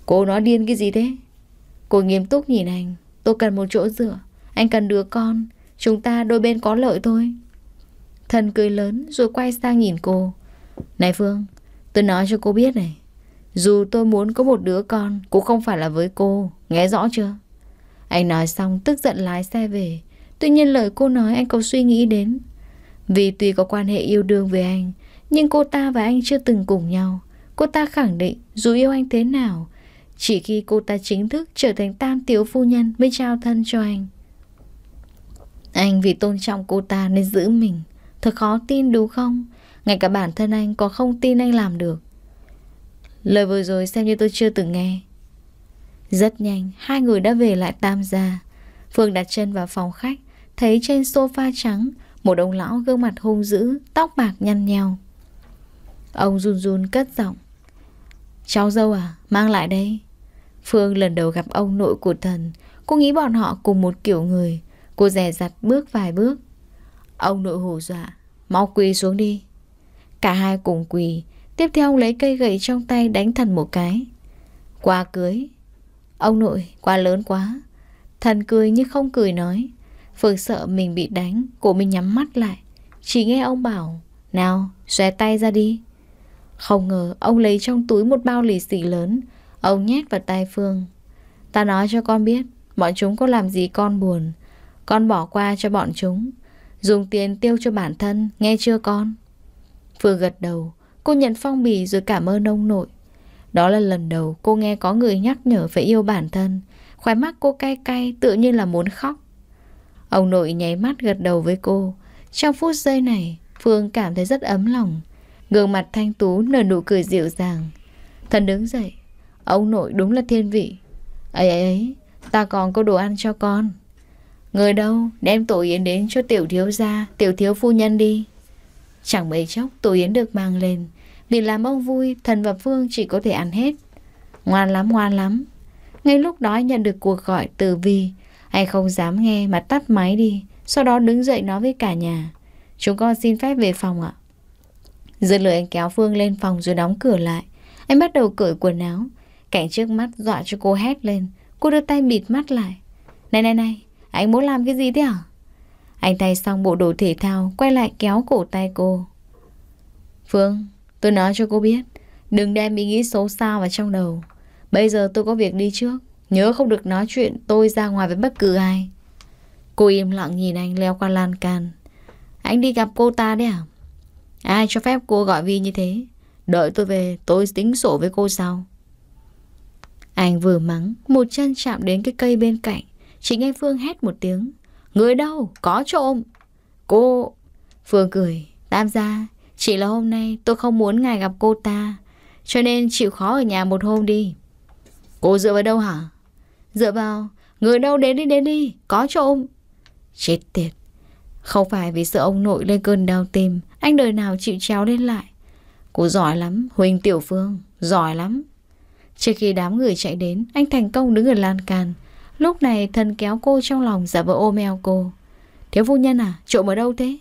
Cô nói điên cái gì thế Cô nghiêm túc nhìn anh Tôi cần một chỗ dựa Anh cần đứa con Chúng ta đôi bên có lợi thôi Thần cười lớn rồi quay sang nhìn cô Này Phương Tôi nói cho cô biết này Dù tôi muốn có một đứa con Cũng không phải là với cô Nghe rõ chưa Anh nói xong tức giận lái xe về Tuy nhiên lời cô nói anh có suy nghĩ đến vì tuy có quan hệ yêu đương với anh, nhưng cô ta và anh chưa từng cùng nhau. Cô ta khẳng định dù yêu anh thế nào, chỉ khi cô ta chính thức trở thành tam tiểu phu nhân mới trao thân cho anh. Anh vì tôn trọng cô ta nên giữ mình. Thật khó tin đúng không? Ngay cả bản thân anh có không tin anh làm được. Lời vừa rồi xem như tôi chưa từng nghe. Rất nhanh, hai người đã về lại tam gia. Phương đặt chân vào phòng khách, thấy trên sofa trắng, một ông lão gương mặt hung dữ Tóc bạc nhăn nheo Ông run run cất giọng Cháu dâu à, mang lại đây Phương lần đầu gặp ông nội của thần Cô nghĩ bọn họ cùng một kiểu người Cô rè rặt bước vài bước Ông nội hù dọa Mau quỳ xuống đi Cả hai cùng quỳ Tiếp theo ông lấy cây gậy trong tay đánh thần một cái Qua cưới Ông nội, quá lớn quá Thần cười nhưng không cười nói Phương sợ mình bị đánh, cô mình nhắm mắt lại. Chỉ nghe ông bảo, nào, xòe tay ra đi. Không ngờ, ông lấy trong túi một bao lì xì lớn. Ông nhét vào tay Phương. Ta nói cho con biết, bọn chúng có làm gì con buồn. Con bỏ qua cho bọn chúng. Dùng tiền tiêu cho bản thân, nghe chưa con? Phương gật đầu, cô nhận phong bì rồi cảm ơn ông nội. Đó là lần đầu cô nghe có người nhắc nhở phải yêu bản thân. Khóe mắt cô cay cay tự như là muốn khóc. Ông nội nháy mắt gật đầu với cô. Trong phút giây này, Phương cảm thấy rất ấm lòng. Gương mặt thanh tú nở nụ cười dịu dàng. Thần đứng dậy. Ông nội đúng là thiên vị. Ấy ấy ấy, ta còn có đồ ăn cho con. Người đâu, đem tổ yến đến cho tiểu thiếu gia, tiểu thiếu phu nhân đi. Chẳng mấy chốc tổ yến được mang lên. Vì làm ông vui, thần và Phương chỉ có thể ăn hết. Ngoan lắm, ngoan lắm. Ngay lúc đó nhận được cuộc gọi từ Vi, anh không dám nghe mà tắt máy đi Sau đó đứng dậy nói với cả nhà Chúng con xin phép về phòng ạ Dứt lời anh kéo Phương lên phòng rồi đóng cửa lại Anh bắt đầu cởi quần áo Cảnh trước mắt dọa cho cô hét lên Cô đưa tay bịt mắt lại Này này này, anh muốn làm cái gì thế hả? Anh thay xong bộ đồ thể thao Quay lại kéo cổ tay cô Phương, tôi nói cho cô biết Đừng đem ý nghĩ xấu xa vào trong đầu Bây giờ tôi có việc đi trước Nhớ không được nói chuyện tôi ra ngoài với bất cứ ai. Cô im lặng nhìn anh leo qua lan can. Anh đi gặp cô ta đấy à? Ai cho phép cô gọi Vi như thế? Đợi tôi về, tôi tính sổ với cô sau. Anh vừa mắng, một chân chạm đến cái cây bên cạnh. Chính nghe Phương hét một tiếng. Người đâu? Có trộm. Cô... Phương cười. Tam gia, chỉ là hôm nay tôi không muốn ngài gặp cô ta. Cho nên chịu khó ở nhà một hôm đi. Cô dựa vào đâu hả? Dựa vào, người đâu đến đi đến đi, có chỗ ông. Chết tiệt. Không phải vì sợ ông nội lên cơn đau tim, anh đời nào chịu trèo lên lại. Cô giỏi lắm, Huỳnh Tiểu Phương, giỏi lắm. Trước khi đám người chạy đến, anh thành công đứng ở lan can. Lúc này thần kéo cô trong lòng giả vờ ôm eo cô. Thiếu phu nhân à, trộm ở đâu thế?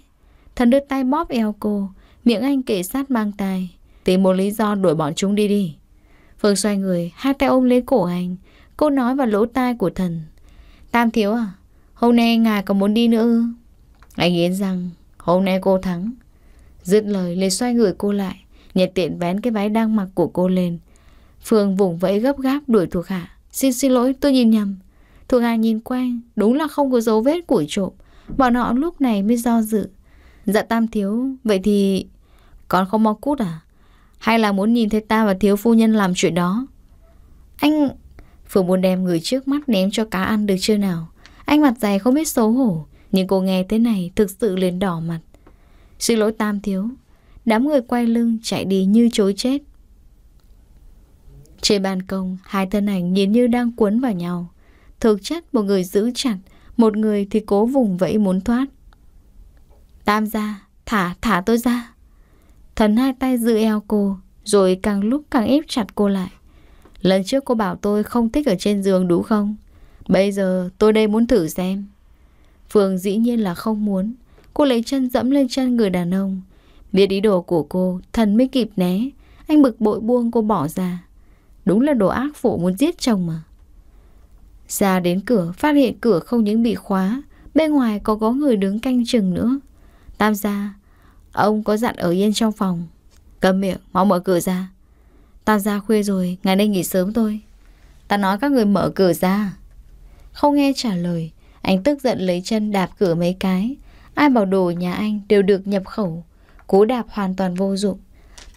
Thần đưa tay bóp eo cô, miệng anh kể sát mang tay Tìm một lý do đuổi bọn chúng đi đi. Phương xoay người, hai tay ôm lấy cổ anh, Cô nói vào lỗ tai của thần Tam thiếu à Hôm nay ngài còn muốn đi nữa ư Anh Yến rằng Hôm nay cô thắng Dứt lời Lê xoay người cô lại Nhật tiện vén cái váy đang mặc của cô lên Phương vùng vẫy gấp gáp đuổi thuộc hạ Xin xin lỗi tôi nhìn nhầm Thuộc hạ nhìn quanh Đúng là không có dấu vết của trộm Bọn họ lúc này mới do dự Dạ tam thiếu Vậy thì Con không mau cút à Hay là muốn nhìn thấy ta và thiếu phu nhân làm chuyện đó Anh Phương muốn đem người trước mắt ném cho cá ăn được chưa nào Anh mặt dày không biết xấu hổ Nhưng cô nghe thế này thực sự liền đỏ mặt Xin lỗi Tam Thiếu Đám người quay lưng chạy đi như chối chết Trên ban công Hai thân ảnh nhìn như đang cuốn vào nhau Thực chất một người giữ chặt Một người thì cố vùng vẫy muốn thoát Tam ra Thả, thả tôi ra Thần hai tay giữ eo cô Rồi càng lúc càng ép chặt cô lại Lần trước cô bảo tôi không thích ở trên giường đúng không? Bây giờ tôi đây muốn thử xem. Phương dĩ nhiên là không muốn. Cô lấy chân dẫm lên chân người đàn ông. Biết ý đồ của cô, thần mới kịp né. Anh bực bội buông cô bỏ ra. Đúng là đồ ác phụ muốn giết chồng mà. Ra đến cửa, phát hiện cửa không những bị khóa, bên ngoài còn có người đứng canh chừng nữa. Tam gia, ông có dặn ở yên trong phòng. Cầm miệng, mau mở cửa ra. Ta ra khuya rồi, ngày nay nghỉ sớm thôi. Ta nói các người mở cửa ra. Không nghe trả lời, anh tức giận lấy chân đạp cửa mấy cái. Ai bảo đồ nhà anh đều được nhập khẩu. Cố đạp hoàn toàn vô dụng.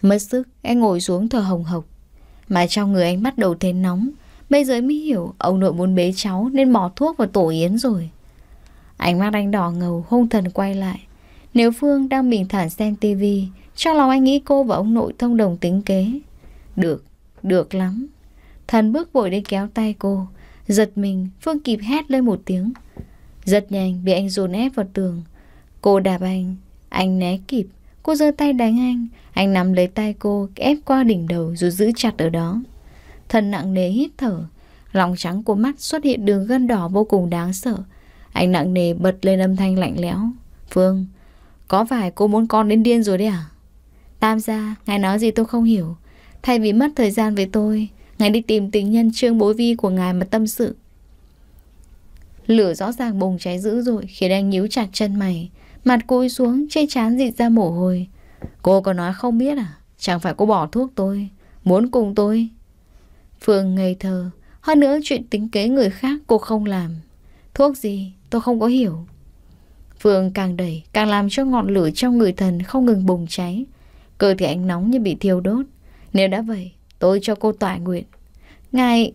Mất sức, anh ngồi xuống thở hồng hộc. Mà trong người anh bắt đầu thấy nóng. Bây giờ mới hiểu ông nội muốn bế cháu nên bỏ thuốc vào tổ yến rồi. Ánh mắt anh đỏ ngầu, hung thần quay lại. Nếu Phương đang bình thản xem tivi, trong lòng anh nghĩ cô và ông nội thông đồng tính kế. Được, được lắm. Thần bước vội đến kéo tay cô. Giật mình, Phương kịp hét lên một tiếng. Giật nhanh bị anh dồn ép vào tường. Cô đạp anh, anh né kịp. Cô giơ tay đánh anh, anh nắm lấy tay cô, ép qua đỉnh đầu rồi giữ chặt ở đó. Thần nặng nề hít thở, lòng trắng của mắt xuất hiện đường gân đỏ vô cùng đáng sợ. Anh nặng nề bật lên âm thanh lạnh lẽo. Phương, có phải cô muốn con đến điên rồi đấy à? Tam gia, ngài nói gì tôi không hiểu. Thay vì mất thời gian với tôi Ngài đi tìm tình nhân trương bối vi của ngài mà tâm sự Lửa rõ ràng bùng cháy dữ dội Khiến anh nhíu chặt chân mày Mặt cúi xuống trên trán dịt ra mồ hôi Cô có nói không biết à Chẳng phải cô bỏ thuốc tôi Muốn cùng tôi Phương ngây thơ Hơn nữa chuyện tính kế người khác cô không làm Thuốc gì tôi không có hiểu Phương càng đẩy Càng làm cho ngọn lửa trong người thần không ngừng bùng cháy Cơ thể anh nóng như bị thiêu đốt nếu đã vậy, tôi cho cô tỏa nguyện. Ngài,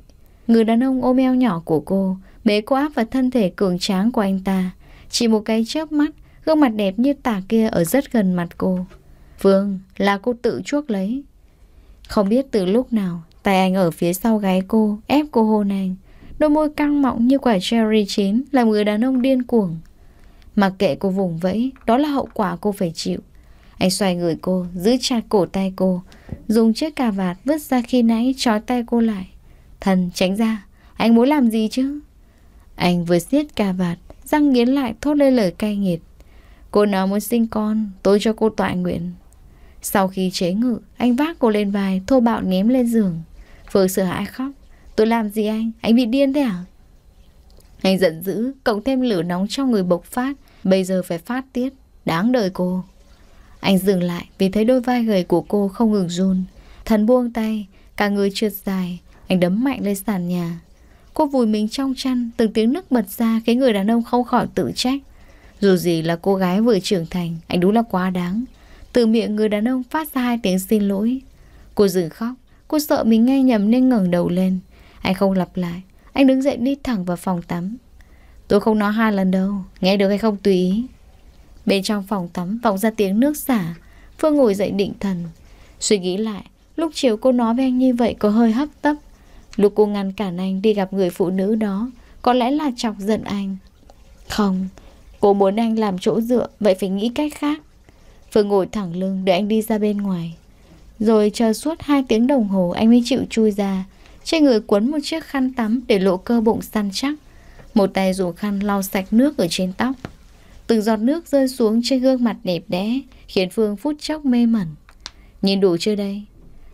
người đàn ông ôm eo nhỏ của cô, bế cô áp vào thân thể cường tráng của anh ta. Chỉ một cái chớp mắt, gương mặt đẹp như tả kia ở rất gần mặt cô. Vương, là cô tự chuốc lấy. Không biết từ lúc nào, tay anh ở phía sau gái cô, ép cô hôn anh. Đôi môi căng mọng như quả cherry chín làm người đàn ông điên cuồng. Mặc kệ cô vùng vẫy, đó là hậu quả cô phải chịu. Anh xoay người cô, giữ chặt cổ tay cô, Dùng chiếc cà vạt vứt ra khi nãy trói tay cô lại Thần tránh ra Anh muốn làm gì chứ Anh vừa xiết cà vạt Răng nghiến lại thốt lên lời cay nghiệt Cô nói muốn sinh con Tôi cho cô tọa nguyện Sau khi chế ngự Anh vác cô lên vai Thô bạo ném lên giường Phương sợ hãi khóc Tôi làm gì anh Anh bị điên thế à Anh giận dữ Cộng thêm lửa nóng trong người bộc phát Bây giờ phải phát tiết Đáng đời cô anh dừng lại vì thấy đôi vai gầy của cô không ngừng run. Thần buông tay, cả người trượt dài, anh đấm mạnh lên sàn nhà. Cô vùi mình trong chăn, từng tiếng nước bật ra khiến người đàn ông không khỏi tự trách. Dù gì là cô gái vừa trưởng thành, anh đúng là quá đáng. Từ miệng người đàn ông phát ra hai tiếng xin lỗi. Cô dừng khóc, cô sợ mình nghe nhầm nên ngẩng đầu lên. Anh không lặp lại, anh đứng dậy đi thẳng vào phòng tắm. Tôi không nói hai lần đâu, nghe được hay không tùy ý. Bên trong phòng tắm vọng ra tiếng nước xả Phương ngồi dậy định thần Suy nghĩ lại Lúc chiều cô nói với anh như vậy có hơi hấp tấp Lúc cô ngăn cản anh đi gặp người phụ nữ đó Có lẽ là chọc giận anh Không Cô muốn anh làm chỗ dựa Vậy phải nghĩ cách khác Phương ngồi thẳng lưng để anh đi ra bên ngoài Rồi chờ suốt 2 tiếng đồng hồ Anh mới chịu chui ra Trên người quấn một chiếc khăn tắm để lộ cơ bụng săn chắc Một tay dùng khăn lau sạch nước ở trên tóc Từng giọt nước rơi xuống trên gương mặt đẹp đẽ Khiến Phương phút chốc mê mẩn Nhìn đủ chưa đây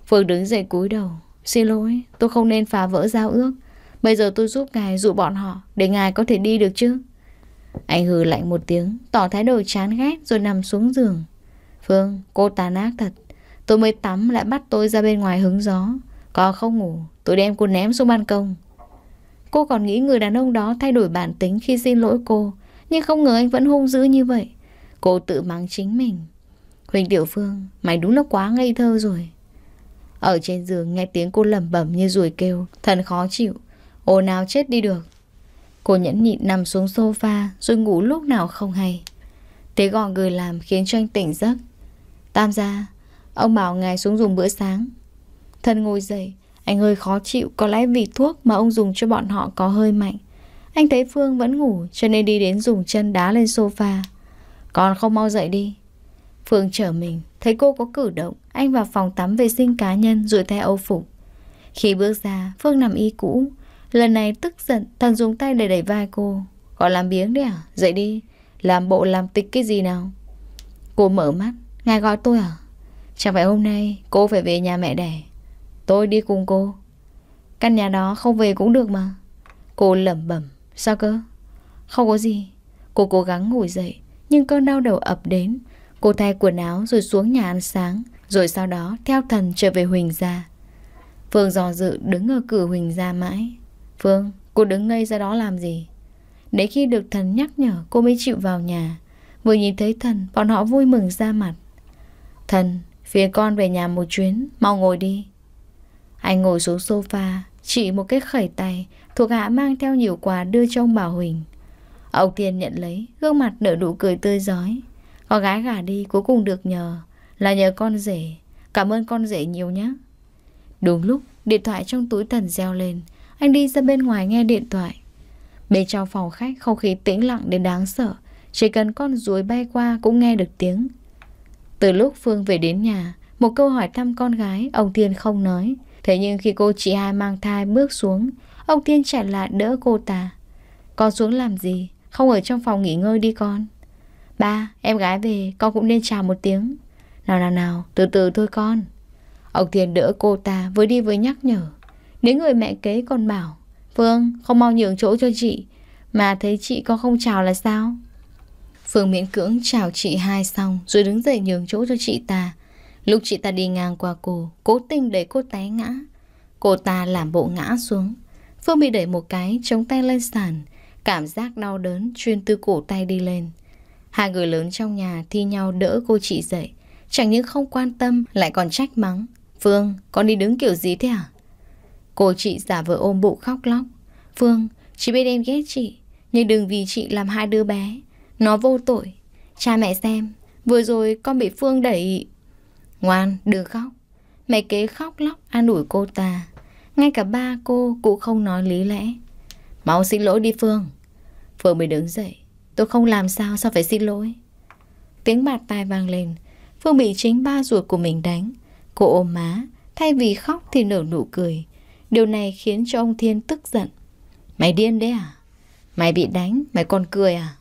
Phương đứng dậy cúi đầu Xin lỗi tôi không nên phá vỡ giao ước Bây giờ tôi giúp ngài dụ bọn họ Để ngài có thể đi được chứ Anh hừ lạnh một tiếng Tỏ thái độ chán ghét rồi nằm xuống giường Phương cô tàn ác thật Tôi mới tắm lại bắt tôi ra bên ngoài hứng gió Có không ngủ Tôi đem cô ném xuống ban công Cô còn nghĩ người đàn ông đó thay đổi bản tính khi xin lỗi cô nhưng không ngờ anh vẫn hung dữ như vậy Cô tự mắng chính mình Huỳnh Tiểu Phương Mày đúng là quá ngây thơ rồi Ở trên giường nghe tiếng cô lẩm bẩm như ruồi kêu Thần khó chịu ô nào chết đi được Cô nhẫn nhịn nằm xuống sofa Rồi ngủ lúc nào không hay Thế gọi người làm khiến cho anh tỉnh giấc Tam gia Ông bảo ngài xuống dùng bữa sáng Thần ngồi dậy Anh hơi khó chịu Có lẽ vì thuốc mà ông dùng cho bọn họ có hơi mạnh anh thấy Phương vẫn ngủ cho nên đi đến dùng chân đá lên sofa. Con không mau dậy đi. Phương trở mình, thấy cô có cử động, anh vào phòng tắm vệ sinh cá nhân rồi thay âu phục. Khi bước ra, Phương nằm y cũ. Lần này tức giận, thằng dùng tay để đẩy vai cô. Còn làm biếng đấy à? Dậy đi. Làm bộ làm tịch cái gì nào? Cô mở mắt. Ngài gọi tôi à? Chẳng phải hôm nay cô phải về nhà mẹ đẻ. Tôi đi cùng cô. Căn nhà đó không về cũng được mà. Cô lẩm bẩm. Sao cơ? Không có gì. Cô cố gắng ngồi dậy, nhưng cơn đau đầu ập đến. Cô thay quần áo rồi xuống nhà ăn sáng, rồi sau đó theo thần trở về Huỳnh gia. Phương dò dự đứng ở cửa Huỳnh gia mãi. Phương, cô đứng ngây ra đó làm gì? Đến khi được thần nhắc nhở, cô mới chịu vào nhà. Vừa nhìn thấy thần, bọn họ vui mừng ra mặt. Thần, phía con về nhà một chuyến, mau ngồi đi. Anh ngồi xuống sofa, chỉ một cái khẩy tay, Thuộc hạ mang theo nhiều quà đưa cho ông bà Huỳnh Ông Thiên nhận lấy Gương mặt nở nụ cười tươi giói có gái gả đi cuối cùng được nhờ Là nhờ con rể Cảm ơn con rể nhiều nhé Đúng lúc điện thoại trong túi thần reo lên Anh đi ra bên ngoài nghe điện thoại Bên trong phòng khách không khí tĩnh lặng đến đáng sợ Chỉ cần con ruồi bay qua cũng nghe được tiếng Từ lúc Phương về đến nhà Một câu hỏi thăm con gái Ông Thiên không nói Thế nhưng khi cô chị hai mang thai bước xuống Ông Thiên trả lại đỡ cô ta Con xuống làm gì Không ở trong phòng nghỉ ngơi đi con Ba, em gái về Con cũng nên chào một tiếng Nào nào nào, từ từ thôi con Ông Thiên đỡ cô ta vừa đi vừa nhắc nhở Nếu người mẹ kế còn bảo Phương, không mau nhường chỗ cho chị Mà thấy chị con không chào là sao Phương miễn cưỡng chào chị hai xong Rồi đứng dậy nhường chỗ cho chị ta Lúc chị ta đi ngang qua cô Cố tình để cô té ngã Cô ta làm bộ ngã xuống Phương bị đẩy một cái, chống tay lên sàn. Cảm giác đau đớn chuyên từ cổ tay đi lên. Hai người lớn trong nhà thi nhau đỡ cô chị dậy. Chẳng những không quan tâm, lại còn trách mắng. Phương, con đi đứng kiểu gì thế à? Cô chị giả vờ ôm bụng khóc lóc. Phương, chị biết em ghét chị, nhưng đừng vì chị làm hai đứa bé. Nó vô tội. Cha mẹ xem, vừa rồi con bị Phương đẩy... Ngoan, đừng khóc. Mẹ kế khóc lóc an ủi cô ta. Ngay cả ba cô cũng không nói lý lẽ Mau xin lỗi đi Phương Phương mới đứng dậy Tôi không làm sao sao phải xin lỗi Tiếng bạt tai vang lên Phương bị chính ba ruột của mình đánh Cô ôm má Thay vì khóc thì nở nụ cười Điều này khiến cho ông Thiên tức giận Mày điên đấy à Mày bị đánh mày còn cười à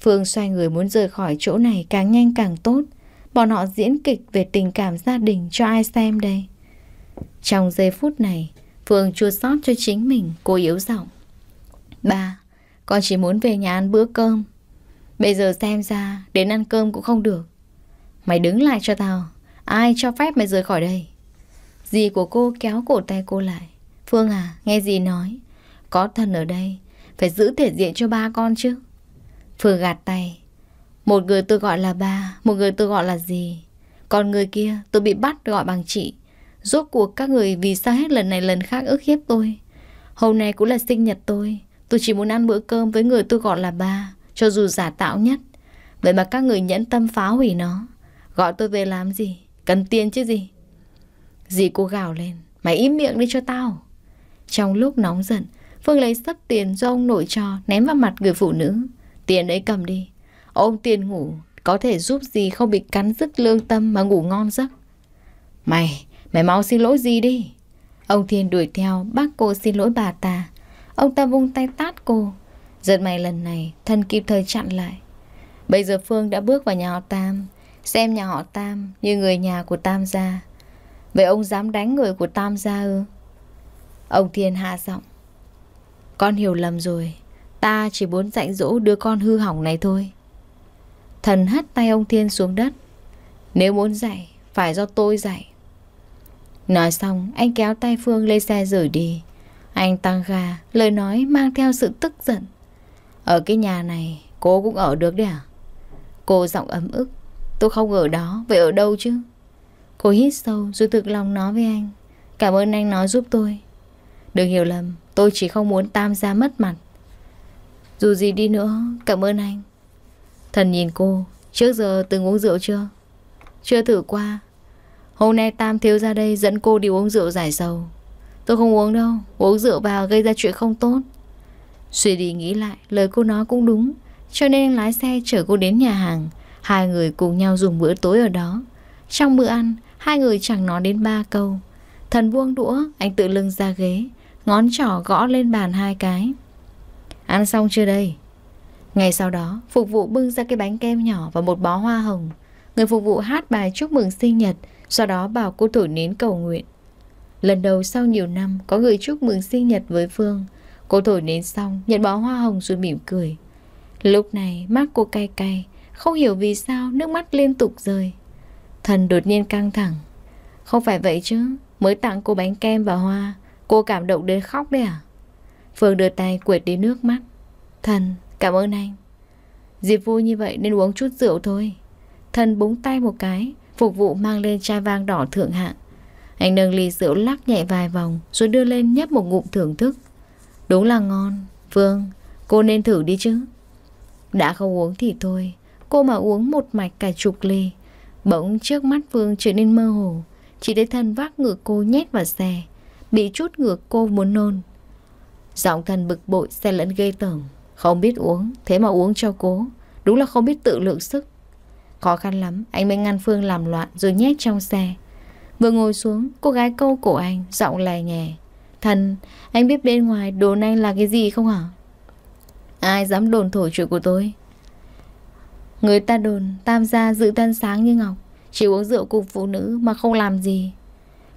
Phương xoay người muốn rời khỏi chỗ này càng nhanh càng tốt Bọn họ diễn kịch về tình cảm gia đình cho ai xem đây trong giây phút này, Phương chua xót cho chính mình, cô yếu giọng. Ba, con chỉ muốn về nhà ăn bữa cơm. Bây giờ xem ra, đến ăn cơm cũng không được. Mày đứng lại cho tao, ai cho phép mày rời khỏi đây? Dì của cô kéo cổ tay cô lại. Phương à, nghe dì nói. Có thần ở đây, phải giữ thể diện cho ba con chứ. Phương gạt tay. Một người tôi gọi là ba, một người tôi gọi là dì. Còn người kia tôi bị bắt gọi bằng chị. Rốt cuộc các người vì sao hết lần này lần khác ức hiếp tôi Hôm nay cũng là sinh nhật tôi Tôi chỉ muốn ăn bữa cơm với người tôi gọi là ba Cho dù giả tạo nhất Vậy mà các người nhẫn tâm phá hủy nó Gọi tôi về làm gì Cần tiền chứ gì Dì cô gào lên Mày im miệng đi cho tao Trong lúc nóng giận Phương lấy sấp tiền do ông nội cho Ném vào mặt người phụ nữ Tiền đấy cầm đi Ôm tiền ngủ Có thể giúp gì không bị cắn dứt lương tâm mà ngủ ngon giấc Mày Mày mau xin lỗi gì đi Ông Thiên đuổi theo bác cô xin lỗi bà ta Ông ta vung tay tát cô Giật mày lần này Thân kịp thời chặn lại Bây giờ Phương đã bước vào nhà họ Tam Xem nhà họ Tam như người nhà của Tam gia Vậy ông dám đánh người của Tam gia ư Ông Thiên hạ giọng Con hiểu lầm rồi Ta chỉ muốn dạy dỗ đứa con hư hỏng này thôi Thần hất tay ông Thiên xuống đất Nếu muốn dạy Phải do tôi dạy Nói xong, anh kéo tay Phương lên xe rời đi. Anh tăng ga, lời nói mang theo sự tức giận. Ở cái nhà này, cô cũng ở được đấy à? Cô giọng ấm ức. Tôi không ở đó, vậy ở đâu chứ? Cô hít sâu rồi thực lòng nói với anh. Cảm ơn anh nói giúp tôi. Đừng hiểu lầm, tôi chỉ không muốn tam gia mất mặt. Dù gì đi nữa, cảm ơn anh. Thần nhìn cô, trước giờ từng uống rượu chưa? Chưa thử qua, Hôm nay Tam thiếu ra đây dẫn cô đi uống rượu giải sầu. Tôi không uống đâu, uống rượu vào gây ra chuyện không tốt. Suy đi nghĩ lại, lời cô nói cũng đúng. Cho nên anh lái xe chở cô đến nhà hàng. Hai người cùng nhau dùng bữa tối ở đó. Trong bữa ăn, hai người chẳng nói đến ba câu. Thần buông đũa, anh tự lưng ra ghế, ngón trỏ gõ lên bàn hai cái. Ăn xong chưa đây? Ngày sau đó, phục vụ bưng ra cái bánh kem nhỏ và một bó hoa hồng. Người phục vụ hát bài chúc mừng sinh nhật, sau đó bảo cô thổi nến cầu nguyện. Lần đầu sau nhiều năm có người chúc mừng sinh nhật với Phương. Cô thổi nến xong, nhận bó hoa hồng rồi mỉm cười. Lúc này mắt cô cay cay, không hiểu vì sao nước mắt liên tục rơi. Thần đột nhiên căng thẳng. Không phải vậy chứ, mới tặng cô bánh kem và hoa, cô cảm động đến khóc đấy à? Phương đưa tay quệt đi nước mắt. Thần, cảm ơn anh. Dịp vui như vậy nên uống chút rượu thôi. Thần búng tay một cái, phục vụ mang lên chai vang đỏ thượng hạng. Anh nâng ly rượu lắc nhẹ vài vòng rồi đưa lên nhấp một ngụm thưởng thức. Đúng là ngon. Phương, cô nên thử đi chứ. Đã không uống thì thôi. Cô mà uống một mạch cả chục ly. Bỗng trước mắt Phương trở nên mơ hồ. Chỉ thấy thân vác ngược cô nhét vào xe. Bị chút ngược cô muốn nôn. Giọng thần bực bội xe lẫn ghê tởm. Không biết uống, thế mà uống cho cố. Đúng là không biết tự lượng sức. Khó khăn lắm Anh mới ngăn Phương làm loạn rồi nhét trong xe Vừa ngồi xuống Cô gái câu cổ anh Giọng lè nhẹ Thần Anh biết bên ngoài đồn anh là cái gì không hả Ai dám đồn thổi chuyện của tôi Người ta đồn Tam gia dự tân sáng như ngọc Chỉ uống rượu cùng phụ nữ mà không làm gì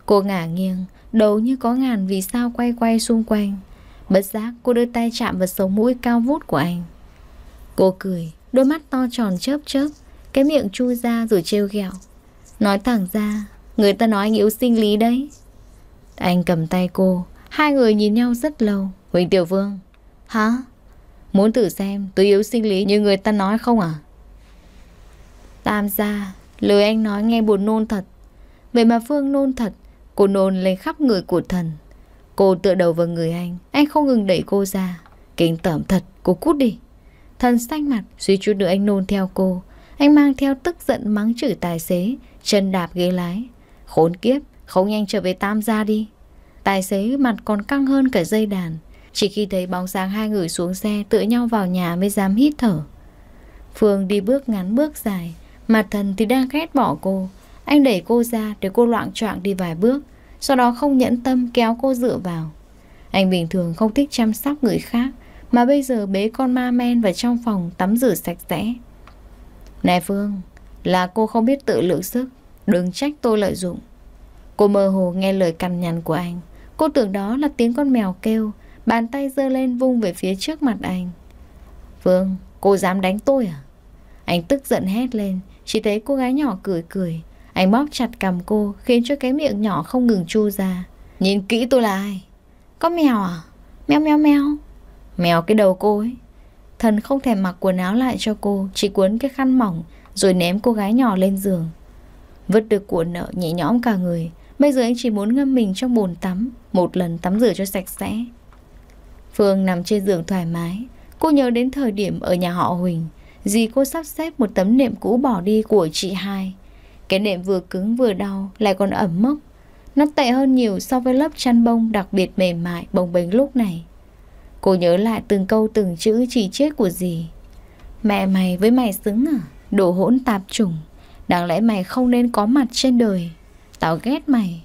Cô ngả nghiêng Đầu như có ngàn vì sao quay quay xung quanh Bất giác cô đưa tay chạm vào sống mũi cao vút của anh Cô cười Đôi mắt to tròn chớp chớp cái miệng chu ra rồi trêu ghẹo Nói thẳng ra Người ta nói anh yếu sinh lý đấy Anh cầm tay cô Hai người nhìn nhau rất lâu Huỳnh Tiểu Vương Hả? Muốn thử xem tôi yếu sinh lý như người ta nói không à? Tam gia Lời anh nói nghe buồn nôn thật Vậy mà Phương nôn thật Cô nôn lên khắp người của thần Cô tựa đầu vào người anh Anh không ngừng đẩy cô ra Kinh tởm thật Cô cút đi Thần xanh mặt Suy chút nữa anh nôn theo cô anh mang theo tức giận mắng chửi tài xế, chân đạp ghế lái. Khốn kiếp, không nhanh trở về tam gia đi. Tài xế mặt còn căng hơn cả dây đàn. Chỉ khi thấy bóng sáng hai người xuống xe tựa nhau vào nhà mới dám hít thở. Phương đi bước ngắn bước dài, mặt thần thì đang ghét bỏ cô. Anh đẩy cô ra để cô loạn choạng đi vài bước, sau đó không nhẫn tâm kéo cô dựa vào. Anh bình thường không thích chăm sóc người khác, mà bây giờ bế con ma men vào trong phòng tắm rửa sạch sẽ. Này Phương, là cô không biết tự lượng sức, đừng trách tôi lợi dụng. Cô mơ hồ nghe lời cằn nhằn của anh. Cô tưởng đó là tiếng con mèo kêu, bàn tay giơ lên vung về phía trước mặt anh. Phương, cô dám đánh tôi à? Anh tức giận hét lên, chỉ thấy cô gái nhỏ cười cười. Anh bóp chặt cầm cô, khiến cho cái miệng nhỏ không ngừng chu ra. Nhìn kỹ tôi là ai? Có mèo à? Mèo mèo mèo. Mèo cái đầu cô ấy. Thần không thèm mặc quần áo lại cho cô, chỉ cuốn cái khăn mỏng, rồi ném cô gái nhỏ lên giường. Vứt được của nợ nhẹ nhõm cả người, bây giờ anh chỉ muốn ngâm mình trong bồn tắm, một lần tắm rửa cho sạch sẽ. Phương nằm trên giường thoải mái, cô nhớ đến thời điểm ở nhà họ Huỳnh, dì cô sắp xếp một tấm nệm cũ bỏ đi của chị hai. Cái nệm vừa cứng vừa đau, lại còn ẩm mốc. Nó tệ hơn nhiều so với lớp chăn bông đặc biệt mềm mại bồng bềnh lúc này. Cô nhớ lại từng câu từng chữ chỉ trích của dì Mẹ mày với mày xứng à Đồ hỗn tạp chủng Đáng lẽ mày không nên có mặt trên đời Tao ghét mày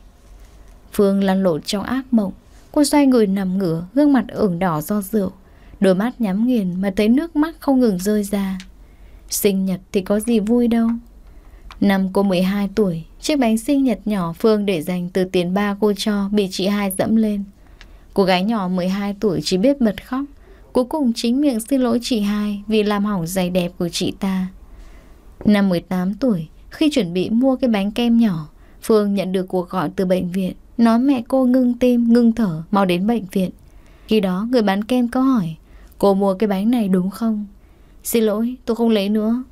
Phương lăn lộn trong ác mộng Cô xoay người nằm ngửa Gương mặt ửng đỏ do rượu Đôi mắt nhắm nghiền mà thấy nước mắt không ngừng rơi ra Sinh nhật thì có gì vui đâu Năm cô 12 tuổi Chiếc bánh sinh nhật nhỏ Phương để dành từ tiền ba cô cho Bị chị hai dẫm lên Cô gái nhỏ 12 tuổi chỉ biết bật khóc Cuối cùng chính miệng xin lỗi chị hai Vì làm hỏng giày đẹp của chị ta Năm 18 tuổi Khi chuẩn bị mua cái bánh kem nhỏ Phương nhận được cuộc gọi từ bệnh viện Nói mẹ cô ngưng tim, ngưng thở Mau đến bệnh viện Khi đó người bán kem có hỏi Cô mua cái bánh này đúng không? Xin lỗi, tôi không lấy nữa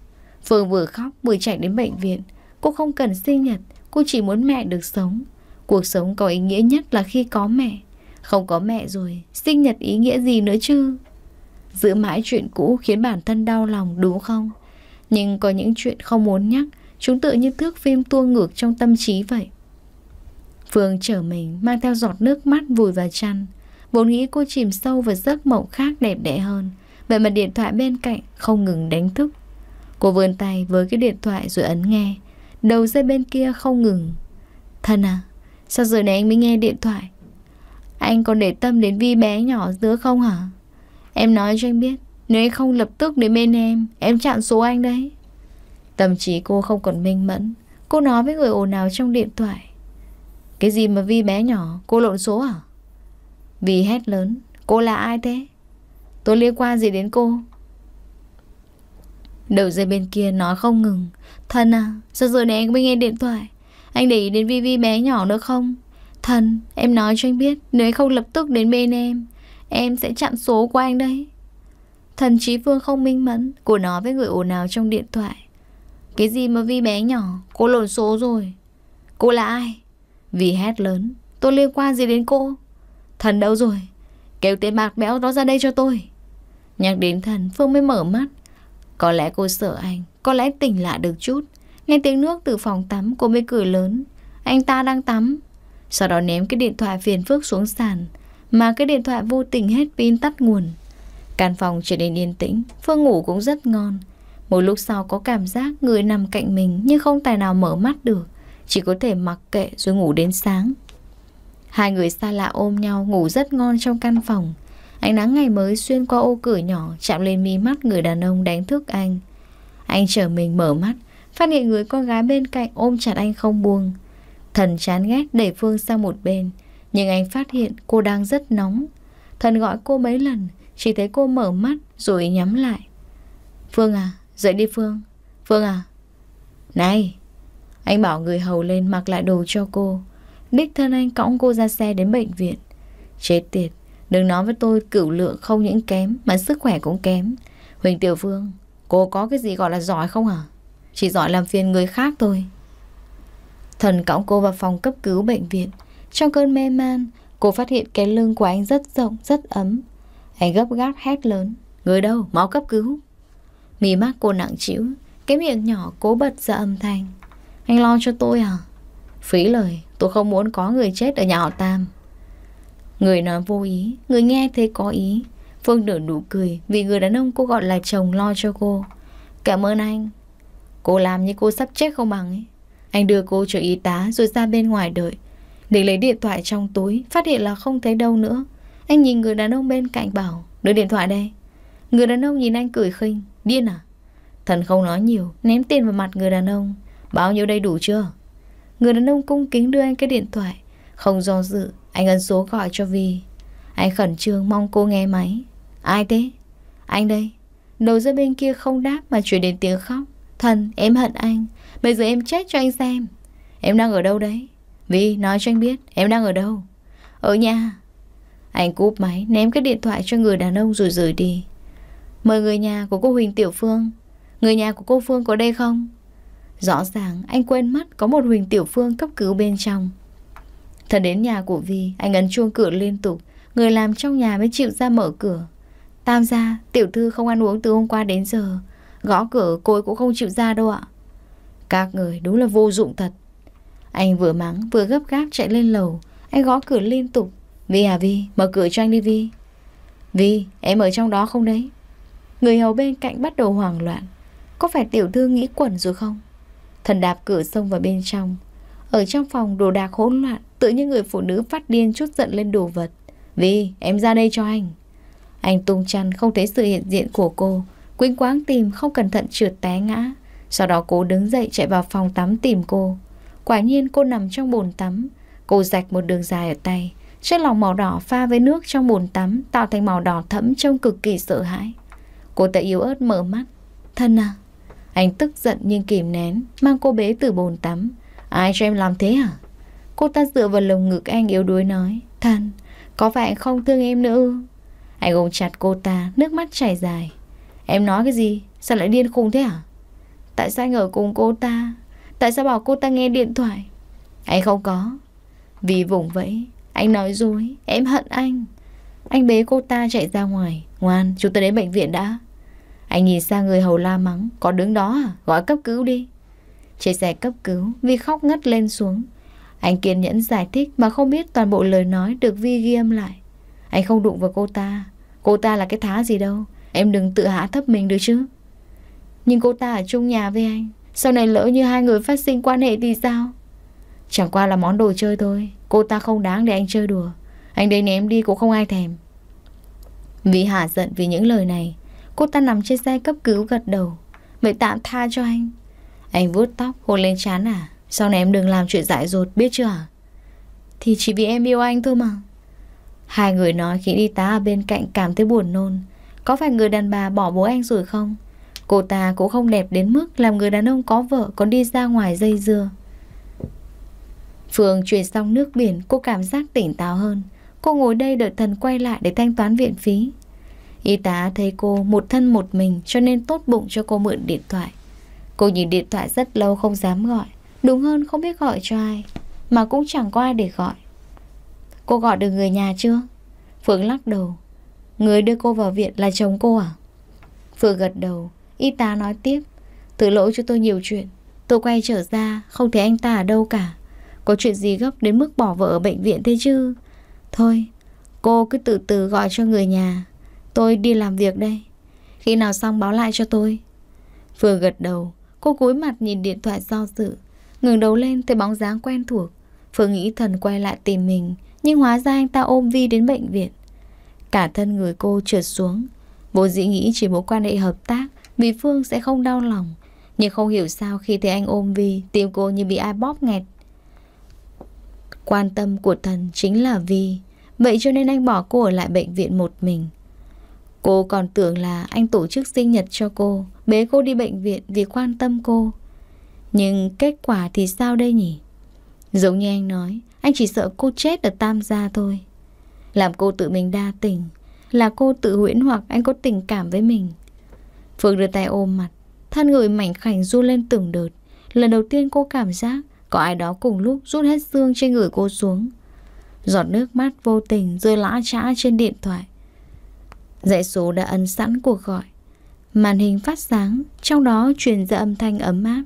Phương vừa khóc vừa chạy đến bệnh viện Cô không cần sinh nhật Cô chỉ muốn mẹ được sống Cuộc sống có ý nghĩa nhất là khi có mẹ không có mẹ rồi, sinh nhật ý nghĩa gì nữa chứ? Giữ mãi chuyện cũ khiến bản thân đau lòng đúng không? Nhưng có những chuyện không muốn nhắc, chúng tự như thước phim tua ngược trong tâm trí vậy. Phương trở mình mang theo giọt nước mắt vùi vào chăn. Vốn nghĩ cô chìm sâu vào giấc mộng khác đẹp đẽ hơn. Vậy mà điện thoại bên cạnh không ngừng đánh thức. Cô vươn tay với cái điện thoại rồi ấn nghe. Đầu dây bên kia không ngừng. Thân à, sao giờ này anh mới nghe điện thoại? Anh còn để tâm đến Vi bé nhỏ nữa không hả? Em nói cho anh biết, nếu anh không lập tức đến bên em, em chặn số anh đấy. Tâm trí cô không còn minh mẫn, cô nói với người ồn ào trong điện thoại. Cái gì mà Vi bé nhỏ, cô lộn số à? Vì hét lớn, cô là ai thế? Tôi liên quan gì đến cô? Đầu dây bên kia nói không ngừng Thân à, sao giờ này anh mới nghe điện thoại Anh để ý đến Vi Vi bé nhỏ nữa không Thần, em nói cho anh biết, nếu anh không lập tức đến bên em, em sẽ chặn số của anh đấy. Thần Chí Phương không minh mẫn, cô nói với người ồn ào trong điện thoại. Cái gì mà Vi bé nhỏ, cô lộn số rồi. Cô là ai? Vi hét lớn, tôi liên quan gì đến cô? Thần đâu rồi? Kêu tên bạc béo đó ra đây cho tôi. Nhắc đến thần, Phương mới mở mắt. Có lẽ cô sợ anh, có lẽ tỉnh lại được chút. Nghe tiếng nước từ phòng tắm, cô mới cười lớn. Anh ta đang tắm, sau đó ném cái điện thoại phiền phức xuống sàn, mà cái điện thoại vô tình hết pin tắt nguồn. Căn phòng trở nên yên tĩnh, Phương ngủ cũng rất ngon. Một lúc sau có cảm giác người nằm cạnh mình nhưng không tài nào mở mắt được, chỉ có thể mặc kệ rồi ngủ đến sáng. Hai người xa lạ ôm nhau ngủ rất ngon trong căn phòng. Ánh nắng ngày mới xuyên qua ô cửa nhỏ chạm lên mi mắt người đàn ông đánh thức anh. Anh trở mình mở mắt, phát hiện người con gái bên cạnh ôm chặt anh không buông. Thần chán ghét đẩy Phương sang một bên Nhưng anh phát hiện cô đang rất nóng Thần gọi cô mấy lần Chỉ thấy cô mở mắt rồi nhắm lại Phương à, dậy đi Phương Phương à Này Anh bảo người hầu lên mặc lại đồ cho cô Đích thân anh cõng cô ra xe đến bệnh viện Chết tiệt Đừng nói với tôi cửu lượng không những kém Mà sức khỏe cũng kém Huỳnh Tiểu Phương Cô có cái gì gọi là giỏi không hả à? Chỉ giỏi làm phiền người khác thôi Thần cõng cô vào phòng cấp cứu bệnh viện. Trong cơn mê man, cô phát hiện cái lưng của anh rất rộng, rất ấm. Anh gấp gáp hét lớn. Người đâu? Máu cấp cứu. mì mắt cô nặng chịu, cái miệng nhỏ cố bật ra âm thanh. Anh lo cho tôi à? Phí lời, tôi không muốn có người chết ở nhà họ Tam. Người nói vô ý, người nghe thấy có ý. Phương nở nụ cười vì người đàn ông cô gọi là chồng lo cho cô. Cảm ơn anh. Cô làm như cô sắp chết không bằng ấy. Anh đưa cô cho y tá rồi ra bên ngoài đợi. Định lấy điện thoại trong túi, phát hiện là không thấy đâu nữa. Anh nhìn người đàn ông bên cạnh bảo, đưa điện thoại đây. Người đàn ông nhìn anh cười khinh, điên à? Thần không nói nhiều, ném tiền vào mặt người đàn ông. Bao nhiêu đây đủ chưa? Người đàn ông cung kính đưa anh cái điện thoại. Không do dự, anh ấn số gọi cho Vi. Anh khẩn trương mong cô nghe máy. Ai thế? Anh đây. Đầu dây bên kia không đáp mà chuyển đến tiếng khóc. Thần, em hận anh. Bây giờ em chết cho anh xem Em đang ở đâu đấy Vi nói cho anh biết em đang ở đâu Ở nhà Anh cúp máy ném cái điện thoại cho người đàn ông rồi rời đi Mời người nhà của cô Huỳnh Tiểu Phương Người nhà của cô Phương có đây không Rõ ràng anh quên mất có một Huỳnh Tiểu Phương cấp cứu bên trong Thần đến nhà của Vi Anh ấn chuông cửa liên tục Người làm trong nhà mới chịu ra mở cửa Tam gia tiểu thư không ăn uống từ hôm qua đến giờ Gõ cửa cô ấy cũng không chịu ra đâu ạ các người đúng là vô dụng thật. Anh vừa mắng vừa gấp gáp chạy lên lầu. Anh gõ cửa liên tục. Vi à Vi, mở cửa cho anh đi Vi. Vi, em ở trong đó không đấy? Người hầu bên cạnh bắt đầu hoảng loạn. Có phải tiểu thư nghĩ quẩn rồi không? Thần đạp cửa xông vào bên trong. Ở trong phòng đồ đạc hỗn loạn, tự nhiên người phụ nữ phát điên chút giận lên đồ vật. Vi, em ra đây cho anh. Anh tung chăn không thấy sự hiện diện của cô. Quýnh quáng tìm không cẩn thận trượt té ngã. Sau đó cô đứng dậy chạy vào phòng tắm tìm cô. Quả nhiên cô nằm trong bồn tắm. Cô rạch một đường dài ở tay. Chất lòng màu đỏ pha với nước trong bồn tắm tạo thành màu đỏ thẫm trông cực kỳ sợ hãi. Cô ta yếu ớt mở mắt. Thân à? Anh tức giận nhưng kìm nén, mang cô bé từ bồn tắm. Ai cho em làm thế hả? À? Cô ta dựa vào lồng ngực anh yếu đuối nói. Thân, có phải anh không thương em nữa ư? Anh ôm chặt cô ta, nước mắt chảy dài. Em nói cái gì? Sao lại điên khùng thế hả? À? Tại sao anh ở cùng cô ta Tại sao bảo cô ta nghe điện thoại Anh không có Vì vùng vẫy Anh nói dối Em hận anh Anh bế cô ta chạy ra ngoài Ngoan chúng ta đến bệnh viện đã Anh nhìn sang người hầu la mắng Có đứng đó à Gọi cấp cứu đi Chạy xe cấp cứu Vi khóc ngất lên xuống Anh kiên nhẫn giải thích Mà không biết toàn bộ lời nói Được Vi ghi âm lại Anh không đụng vào cô ta Cô ta là cái thá gì đâu Em đừng tự hạ thấp mình được chứ nhưng cô ta ở chung nhà với anh Sau này lỡ như hai người phát sinh quan hệ thì sao Chẳng qua là món đồ chơi thôi Cô ta không đáng để anh chơi đùa Anh đây ném đi cũng không ai thèm Vì hà giận vì những lời này Cô ta nằm trên xe cấp cứu gật đầu Vậy tạm tha cho anh Anh vuốt tóc hôn lên chán à Sau này em đừng làm chuyện dại dột biết chưa Thì chỉ vì em yêu anh thôi mà Hai người nói khi y tá ở bên cạnh cảm thấy buồn nôn Có phải người đàn bà bỏ bố anh rồi không Cô ta cũng không đẹp đến mức làm người đàn ông có vợ còn đi ra ngoài dây dưa. Phương chuyển xong nước biển, cô cảm giác tỉnh táo hơn. Cô ngồi đây đợi thần quay lại để thanh toán viện phí. Y tá thấy cô một thân một mình cho nên tốt bụng cho cô mượn điện thoại. Cô nhìn điện thoại rất lâu không dám gọi. Đúng hơn không biết gọi cho ai, mà cũng chẳng có ai để gọi. Cô gọi được người nhà chưa? Phương lắc đầu. Người đưa cô vào viện là chồng cô à? Phương gật đầu. Y tá nói tiếp Thứ lỗi cho tôi nhiều chuyện Tôi quay trở ra không thấy anh ta ở đâu cả Có chuyện gì gấp đến mức bỏ vợ ở bệnh viện thế chứ Thôi Cô cứ từ từ gọi cho người nhà Tôi đi làm việc đây Khi nào xong báo lại cho tôi Phương gật đầu Cô cúi mặt nhìn điện thoại do dự ngẩng đầu lên thấy bóng dáng quen thuộc Phương nghĩ thần quay lại tìm mình Nhưng hóa ra anh ta ôm Vi đến bệnh viện Cả thân người cô trượt xuống Vô dĩ nghĩ chỉ mối quan hệ hợp tác vì Phương sẽ không đau lòng. Nhưng không hiểu sao khi thấy anh ôm Vi, tim cô như bị ai bóp nghẹt. Quan tâm của thần chính là Vi, vậy cho nên anh bỏ cô ở lại bệnh viện một mình. Cô còn tưởng là anh tổ chức sinh nhật cho cô, bế cô đi bệnh viện vì quan tâm cô. Nhưng kết quả thì sao đây nhỉ? Giống như anh nói, anh chỉ sợ cô chết ở tam gia thôi. Làm cô tự mình đa tình, là cô tự huyễn hoặc anh có tình cảm với mình. Phương đưa tay ôm mặt Thân người mảnh khảnh du lên từng đợt Lần đầu tiên cô cảm giác Có ai đó cùng lúc rút hết xương trên người cô xuống Giọt nước mắt vô tình rơi lã trã trên điện thoại Dãy số đã ấn sẵn cuộc gọi Màn hình phát sáng Trong đó truyền ra âm thanh ấm áp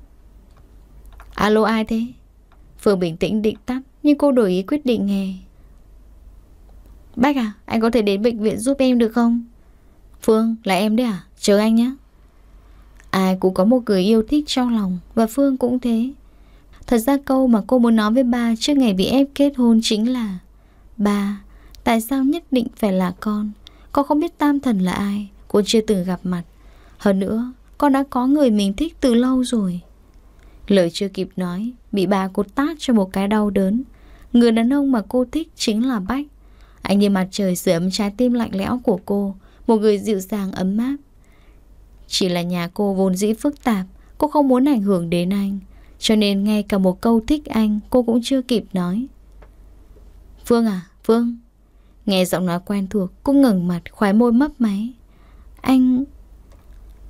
Alo ai thế? Phương bình tĩnh định tắt Nhưng cô đổi ý quyết định nghe Bách à, anh có thể đến bệnh viện giúp em được không? Phương, là em đấy à? Chờ anh nhé Ai cũng có một người yêu thích trong lòng Và Phương cũng thế Thật ra câu mà cô muốn nói với ba trước ngày bị ép kết hôn chính là Ba, tại sao nhất định phải là con? Con không biết tam thần là ai Cô chưa từng gặp mặt Hơn nữa, con đã có người mình thích từ lâu rồi Lời chưa kịp nói Bị bà cô tát cho một cái đau đớn Người đàn ông mà cô thích chính là Bách Anh như mặt trời sửa ấm trái tim lạnh lẽo của cô Một người dịu dàng ấm áp chỉ là nhà cô vốn dĩ phức tạp Cô không muốn ảnh hưởng đến anh Cho nên ngay cả một câu thích anh Cô cũng chưa kịp nói Phương à, Phương Nghe giọng nói quen thuộc Cô ngẩng mặt khoái môi mấp máy Anh...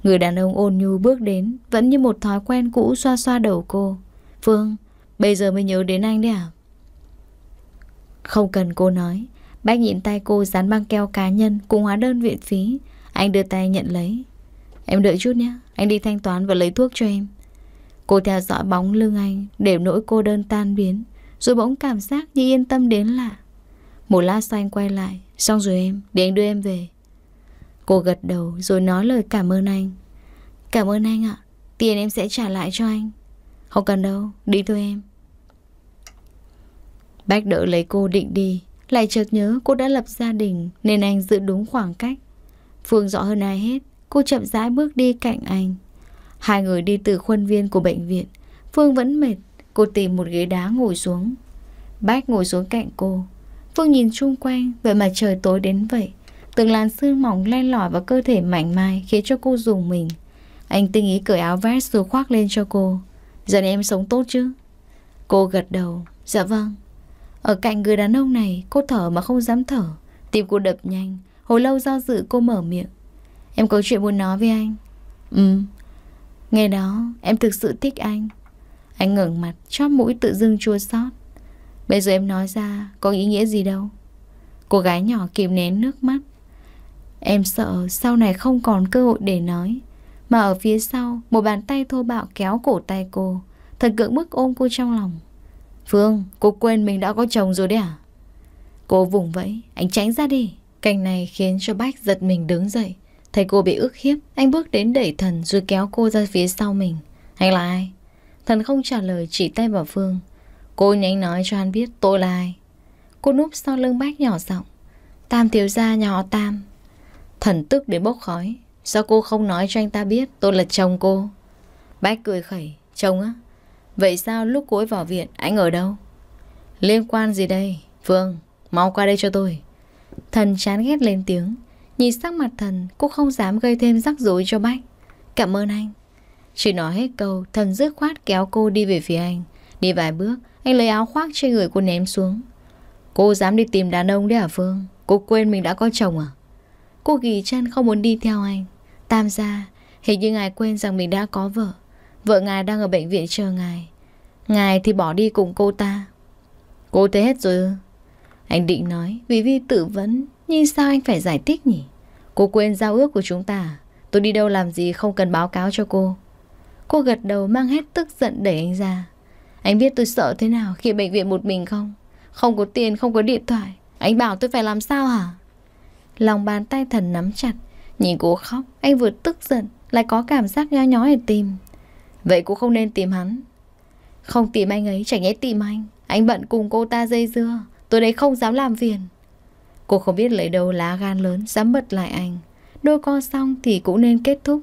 Người đàn ông ôn nhu bước đến Vẫn như một thói quen cũ xoa xoa đầu cô Phương, bây giờ mới nhớ đến anh đấy à? Không cần cô nói bác nhìn tay cô dán băng keo cá nhân Cùng hóa đơn viện phí Anh đưa tay nhận lấy Em đợi chút nhé, anh đi thanh toán và lấy thuốc cho em. Cô theo dõi bóng lưng anh để nỗi cô đơn tan biến, rồi bỗng cảm giác như yên tâm đến lạ. Một lát sau anh quay lại, xong rồi em, để anh đưa em về. Cô gật đầu rồi nói lời cảm ơn anh. Cảm ơn anh ạ, tiền em sẽ trả lại cho anh. Không cần đâu, đi thôi em. Bách đỡ lấy cô định đi, lại chợt nhớ cô đã lập gia đình nên anh giữ đúng khoảng cách. Phương rõ hơn ai hết, Cô chậm rãi bước đi cạnh anh Hai người đi từ khuôn viên của bệnh viện Phương vẫn mệt Cô tìm một ghế đá ngồi xuống Bách ngồi xuống cạnh cô Phương nhìn chung quanh Vậy mà trời tối đến vậy Từng làn sương mỏng len lỏi vào cơ thể mảnh mai Khiến cho cô dùng mình Anh tinh ý cởi áo vest rồi khoác lên cho cô Giờ này em sống tốt chứ Cô gật đầu Dạ vâng Ở cạnh người đàn ông này Cô thở mà không dám thở Tim cô đập nhanh Hồi lâu do dự cô mở miệng Em có chuyện muốn nói với anh Ừ Nghe đó em thực sự thích anh Anh ngẩng mặt chóp mũi tự dưng chua xót Bây giờ em nói ra Có ý nghĩa gì đâu Cô gái nhỏ kìm nén nước mắt Em sợ sau này không còn cơ hội để nói Mà ở phía sau Một bàn tay thô bạo kéo cổ tay cô Thật cưỡng bức ôm cô trong lòng Phương, cô quên mình đã có chồng rồi đấy à? Cô vùng vẫy, anh tránh ra đi. Cảnh này khiến cho Bách giật mình đứng dậy thấy cô bị ức hiếp, anh bước đến đẩy thần rồi kéo cô ra phía sau mình. Anh là ai? Thần không trả lời chỉ tay vào Phương. Cô nhanh nói cho anh biết tôi là ai. Cô núp sau lưng bác nhỏ giọng. Tam thiếu gia nhà họ Tam. Thần tức đến bốc khói. Sao cô không nói cho anh ta biết tôi là chồng cô? Bác cười khẩy. Chồng á? Vậy sao lúc cuối vào viện anh ở đâu? Liên quan gì đây? Phương, mau qua đây cho tôi. Thần chán ghét lên tiếng. Nhìn sắc mặt thần Cô không dám gây thêm rắc rối cho Bách Cảm ơn anh Chỉ nói hết câu Thần dứt khoát kéo cô đi về phía anh Đi vài bước Anh lấy áo khoác trên người cô ném xuống Cô dám đi tìm đàn ông đấy hả Phương Cô quên mình đã có chồng à Cô ghi chân không muốn đi theo anh Tam gia Hình như ngài quên rằng mình đã có vợ Vợ ngài đang ở bệnh viện chờ ngài Ngài thì bỏ đi cùng cô ta Cô thấy hết rồi ư Anh định nói Vì Vi tự vấn nhưng sao anh phải giải thích nhỉ? Cô quên giao ước của chúng ta à? Tôi đi đâu làm gì không cần báo cáo cho cô Cô gật đầu mang hết tức giận đẩy anh ra Anh biết tôi sợ thế nào khi bệnh viện một mình không? Không có tiền, không có điện thoại Anh bảo tôi phải làm sao hả? Lòng bàn tay thần nắm chặt Nhìn cô khóc, anh vừa tức giận Lại có cảm giác nhói nhói ở tim Vậy cô không nên tìm hắn Không tìm anh ấy, chẳng nhẽ tìm anh Anh bận cùng cô ta dây dưa Tôi đấy không dám làm phiền Cô không biết lấy đâu lá gan lớn dám bật lại anh. Đôi co xong thì cũng nên kết thúc.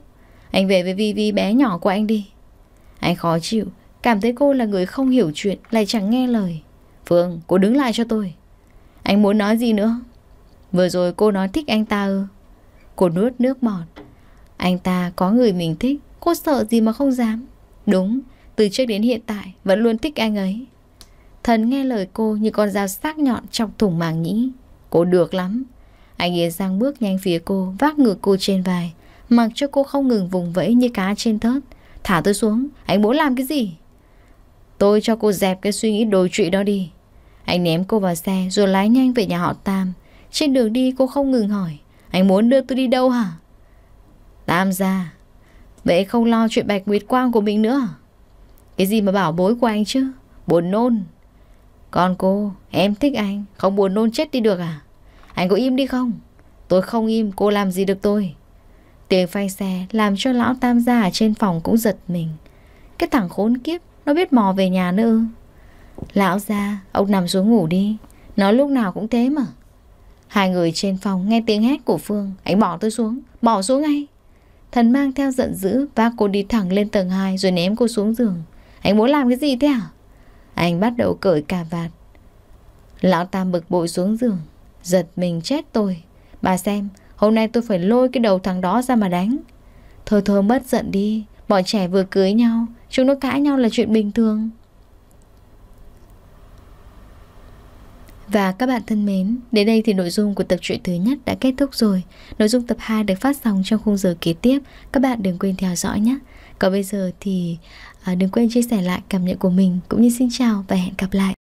Anh về với Vivi bé nhỏ của anh đi. Anh khó chịu, cảm thấy cô là người không hiểu chuyện, lại chẳng nghe lời. Phương, cô đứng lại cho tôi. Anh muốn nói gì nữa? Vừa rồi cô nói thích anh ta ư? Cô nuốt nước bọt. Anh ta có người mình thích, cô sợ gì mà không dám. Đúng, từ trước đến hiện tại vẫn luôn thích anh ấy. Thần nghe lời cô như con dao sắc nhọn trong thủng màng nhĩ. Cô được lắm. Anh Yến Giang bước nhanh phía cô, vác ngược cô trên vai. Mặc cho cô không ngừng vùng vẫy như cá trên thớt. Thả tôi xuống, anh muốn làm cái gì? Tôi cho cô dẹp cái suy nghĩ đồi trụy đó đi. Anh ném cô vào xe rồi lái nhanh về nhà họ Tam. Trên đường đi cô không ngừng hỏi. Anh muốn đưa tôi đi đâu hả? Tam ra. Vậy không lo chuyện bạch nguyệt quang của mình nữa Cái gì mà bảo bối của anh chứ? Buồn nôn. Còn cô, em thích anh, không buồn nôn chết đi được à? Anh có im đi không? Tôi không im, cô làm gì được tôi? Tiếng phanh xe làm cho lão tam gia ở trên phòng cũng giật mình. Cái thằng khốn kiếp, nó biết mò về nhà nữa Lão ra, ông nằm xuống ngủ đi. Nó lúc nào cũng thế mà. Hai người trên phòng nghe tiếng hét của Phương. Anh bỏ tôi xuống, bỏ xuống ngay. Thần mang theo giận dữ và cô đi thẳng lên tầng 2 rồi ném cô xuống giường. Anh muốn làm cái gì thế À? Anh bắt đầu cởi cà vạt. Lão Tam bực bội xuống giường. Giật mình chết tôi Bà xem Hôm nay tôi phải lôi cái đầu thằng đó ra mà đánh Thôi thôi mất giận đi Bọn trẻ vừa cưới nhau Chúng nó cãi nhau là chuyện bình thường Và các bạn thân mến, đến đây thì nội dung của tập truyện thứ nhất đã kết thúc rồi. Nội dung tập 2 được phát sóng trong khung giờ kế tiếp. Các bạn đừng quên theo dõi nhé. Còn bây giờ thì à, đừng quên chia sẻ lại cảm nhận của mình. Cũng như xin chào và hẹn gặp lại.